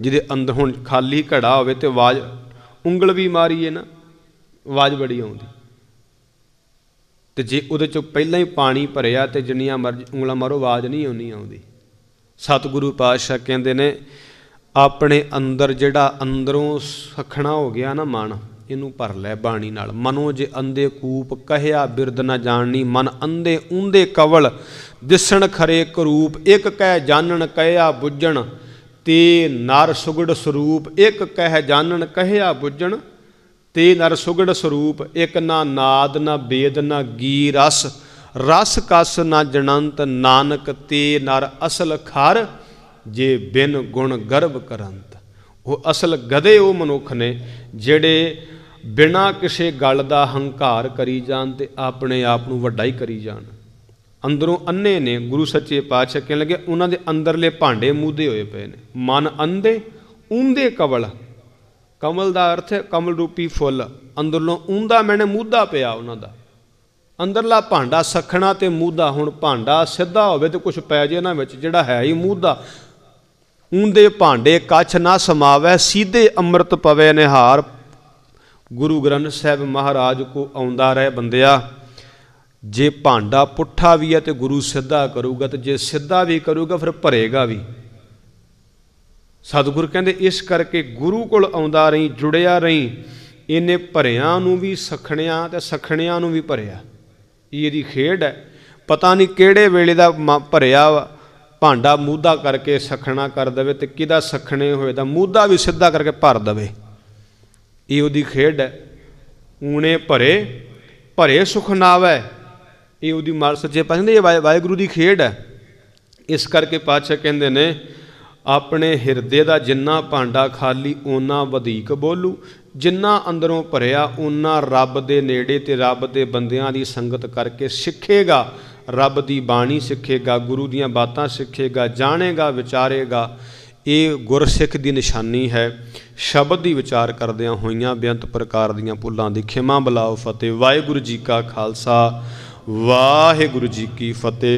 ਜਿਹਦੇ ਅੰਦਰੋਂ ਖਾਲੀ ਘੜਾ ਹੋਵੇ ਤੇ ਆਵਾਜ਼ ਉਂਗਲ ਵੀ ਮਾਰੀਏ ਨਾ ਆਵਾਜ਼ ਬੜੀ ਆਉਂਦੀ ਤੇ ਜੇ ਉਹਦੇ ਚੋਂ ਪਹਿਲਾਂ ਹੀ ਪਾਣੀ ਭਰਿਆ ਤੇ ਜਿੰਨੀਆਂ ਮਰਜ਼ੀ ਉਂਗਲਾਂ ਮਾਰੋ ਆਵਾਜ਼ ਨਹੀਂ ਆਉਣੀ ਆਉਂਦੀ ਸਤਿਗੁਰੂ ਪਾਤਸ਼ਾਹ ਕਹਿੰਦੇ ਨੇ ਆਪਣੇ ਅੰਦਰ ਜਿਹੜਾ ਅੰਦਰੋਂ ਸਖਣਾ ਹੋ ਗਿਆ ਨਾ ਮਨ ਇਹਨੂੰ ਭਰ ਲੈ ਬਾਣੀ ਨਾਲ ਮਨੋ ਜੇ ਅੰਦੇ ਕੂਪ ਕਹਿਆ ਬਿਰਦ ਨਾ ਜਾਣਨੀ ਮਨ ਅੰਦੇ ਉਂਦੇ ਕਵਲ ਦਿਸਣ ਖਰੇ ਰੂਪ ਇੱਕ ਕਹਿ ਜਾਣਨ ਕਹਿਆ ਬੁੱਝਣ ਤੇ ਨਰ ਸੁਗੜ ਸਰੂਪ ਇੱਕ ਕਹਿ ਜਾਣਨ ਕਹਿਆ ਬੁੱਝਣ ਤੇ ਨਰ ਸੁਗੜ ਸਰੂਪ ਇਕ ਨਾ ਨਾਦ ਨਾ ਬੇਦ ਨਾ ਗੀ ਰਸ ਰਸ ਕਸ ਨਾ ਜਣੰਤ ਨਾਨਕ ਤੇ ਨਰ ਅਸਲ ਖਰ ਜੇ ਬਿਨ ਗੁਣ ਗਰਭ ਕਰੰਤ ਉਹ ਅਸਲ ਗਦੇ ਉਹ ਮਨੁੱਖ ਨੇ ਜਿਹੜੇ ਬਿਨਾ ਕਿਸੇ ਗੱਲ ਦਾ ਹੰਕਾਰ ਕਰੀ ਜਾਣ ਤੇ ਆਪਣੇ ਆਪ ਨੂੰ ਵੱਡਾ ਹੀ ਕਰੀ ਜਾਣ ਅੰਦਰੋਂ ਅੰਨੇ ਨੇ ਗੁਰੂ ਸੱਚੇ ਪਾਤਸ਼ਾਹ ਕਹਿਣ ਲੱਗੇ ਉਹਨਾਂ ਦੇ ਅੰਦਰਲੇ ਭਾਂਡੇ ਮੂਦੇ ਹੋਏ ਪਏ ਨੇ ਮਨ ਅੰਦੇ ਉੰਦੇ ਕਵਲ ਕਮਲ ਦਾ ਅਰਥ ਹੈ ਕਮਲ ਰੂਪੀ ਫੁੱਲ ਅੰਦਰੋਂ ਉਂਦਾ ਮੈਨੇ ਮੂਧਾ ਪਿਆ ਉਹਨਾਂ ਦਾ ਅੰਦਰਲਾ ਭਾਂਡਾ ਸਖਣਾ ਤੇ ਮੂਧਾ ਹੁਣ ਭਾਂਡਾ ਸਿੱਧਾ ਹੋਵੇ ਤੇ ਕੁਝ ਪੈ ਜੇ ਨਾ ਵਿੱਚ ਜਿਹੜਾ ਹੈ ਹੀ ਮੂਧਾ ਉਂਦੇ ਭਾਂਡੇ ਕੱਛ ਨਾ ਸਮਾਵੇ ਸਿੱਧੇ ਅੰਮ੍ਰਿਤ ਪਵੇ ਨਿਹਾਰ ਗੁਰੂ ਗ੍ਰੰਥ ਸਾਹਿਬ ਮਹਾਰਾਜ ਕੋ ਆਉਂਦਾ ਰਹੇ ਬੰਦਿਆ ਜੇ ਭਾਂਡਾ ਪੁੱਠਾ ਵੀ ਹੈ ਤੇ ਗੁਰੂ ਸਿੱਧਾ ਕਰੂਗਾ ਤੇ ਜੇ ਸਿੱਧਾ ਵੀ ਕਰੂਗਾ ਫਿਰ ਭਰੇਗਾ ਵੀ ਸਤਿਗੁਰ ਕਹਿੰਦੇ ਇਸ ਕਰਕੇ ਗੁਰੂ ਕੋਲ ਆਉਂਦਾ ਰਹੀ ਜੁੜਿਆ ਰਹੀ ਇਹਨੇ ਭਰਿਆਂ ਨੂੰ ਵੀ ਸਖਣਿਆਂ ਤੇ ਸਖਣਿਆਂ ਨੂੰ ਵੀ ਭਰਿਆ ਇਹ ਇਹਦੀ ਖੇਡ ਹੈ ਪਤਾ ਨਹੀਂ ਕਿਹੜੇ ਵੇਲੇ ਦਾ ਭਰਿਆ ਭਾਂਡਾ ਮੂਦਾ ਕਰਕੇ ਸਖਣਾ ਕਰ ਦਵੇ ਤੇ ਕਿਹਦਾ ਸਖਣੇ ਹੋਏ ਦਾ ਮੂਦਾ ਵੀ ਸਿੱਧਾ ਕਰਕੇ ਭਰ ਦਵੇ ਇਹ ਉਹਦੀ ਖੇਡ ਹੈ ਊਣੇ ਭਰੇ ਭਰੇ ਸੁਖ ਨਾਵੇ ਇਹ ਉਹਦੀ ਮਾਰ ਸੱਚੇ ਪਾਤਸ਼ਾਹ ਇਹ ਵਾਹਿਗੁਰੂ ਦੀ ਖੇਡ ਹੈ ਇਸ ਕਰਕੇ ਪਾਤਸ਼ਾਹ ਕਹਿੰਦੇ ਨੇ ਆਪਣੇ ਹਿਰਦੇ ਦਾ ਜਿੰਨਾ ਭਾਂਡਾ ਖਾਲੀ ਓਨਾ ਵਧੇਕ ਬੋਲੂ ਜਿੰਨਾ ਅੰਦਰੋਂ ਭਰਿਆ ਓਨਾ ਰੱਬ ਦੇ ਨੇੜੇ ਤੇ ਰੱਬ ਦੇ ਬੰਦਿਆਂ ਦੀ ਸੰਗਤ ਕਰਕੇ ਸਿੱਖੇਗਾ ਰੱਬ ਦੀ ਬਾਣੀ ਸਿੱਖੇਗਾ ਗੁਰੂ ਦੀਆਂ ਬਾਤਾਂ ਸਿੱਖੇਗਾ ਜਾਣੇਗਾ ਵਿਚਾਰੇਗਾ ਇਹ ਗੁਰਸਿੱਖ ਦੀ ਨਿਸ਼ਾਨੀ ਹੈ ਸ਼ਬਦ ਦੀ ਵਿਚਾਰ ਕਰਦਿਆਂ ਹੋਈਆਂ ਬੇਅੰਤ ਪ੍ਰਕਾਰ ਦੀਆਂ ਪੁੱਲਾਂ ਦੀ ਖਿਮਾ ਬਲਾਓ ਫਤਿਹ ਵਾਹਿਗੁਰੂ ਜੀ ਕਾ ਖਾਲਸਾ ਵਾਹਿਗੁਰੂ ਜੀ ਕੀ ਫਤਿਹ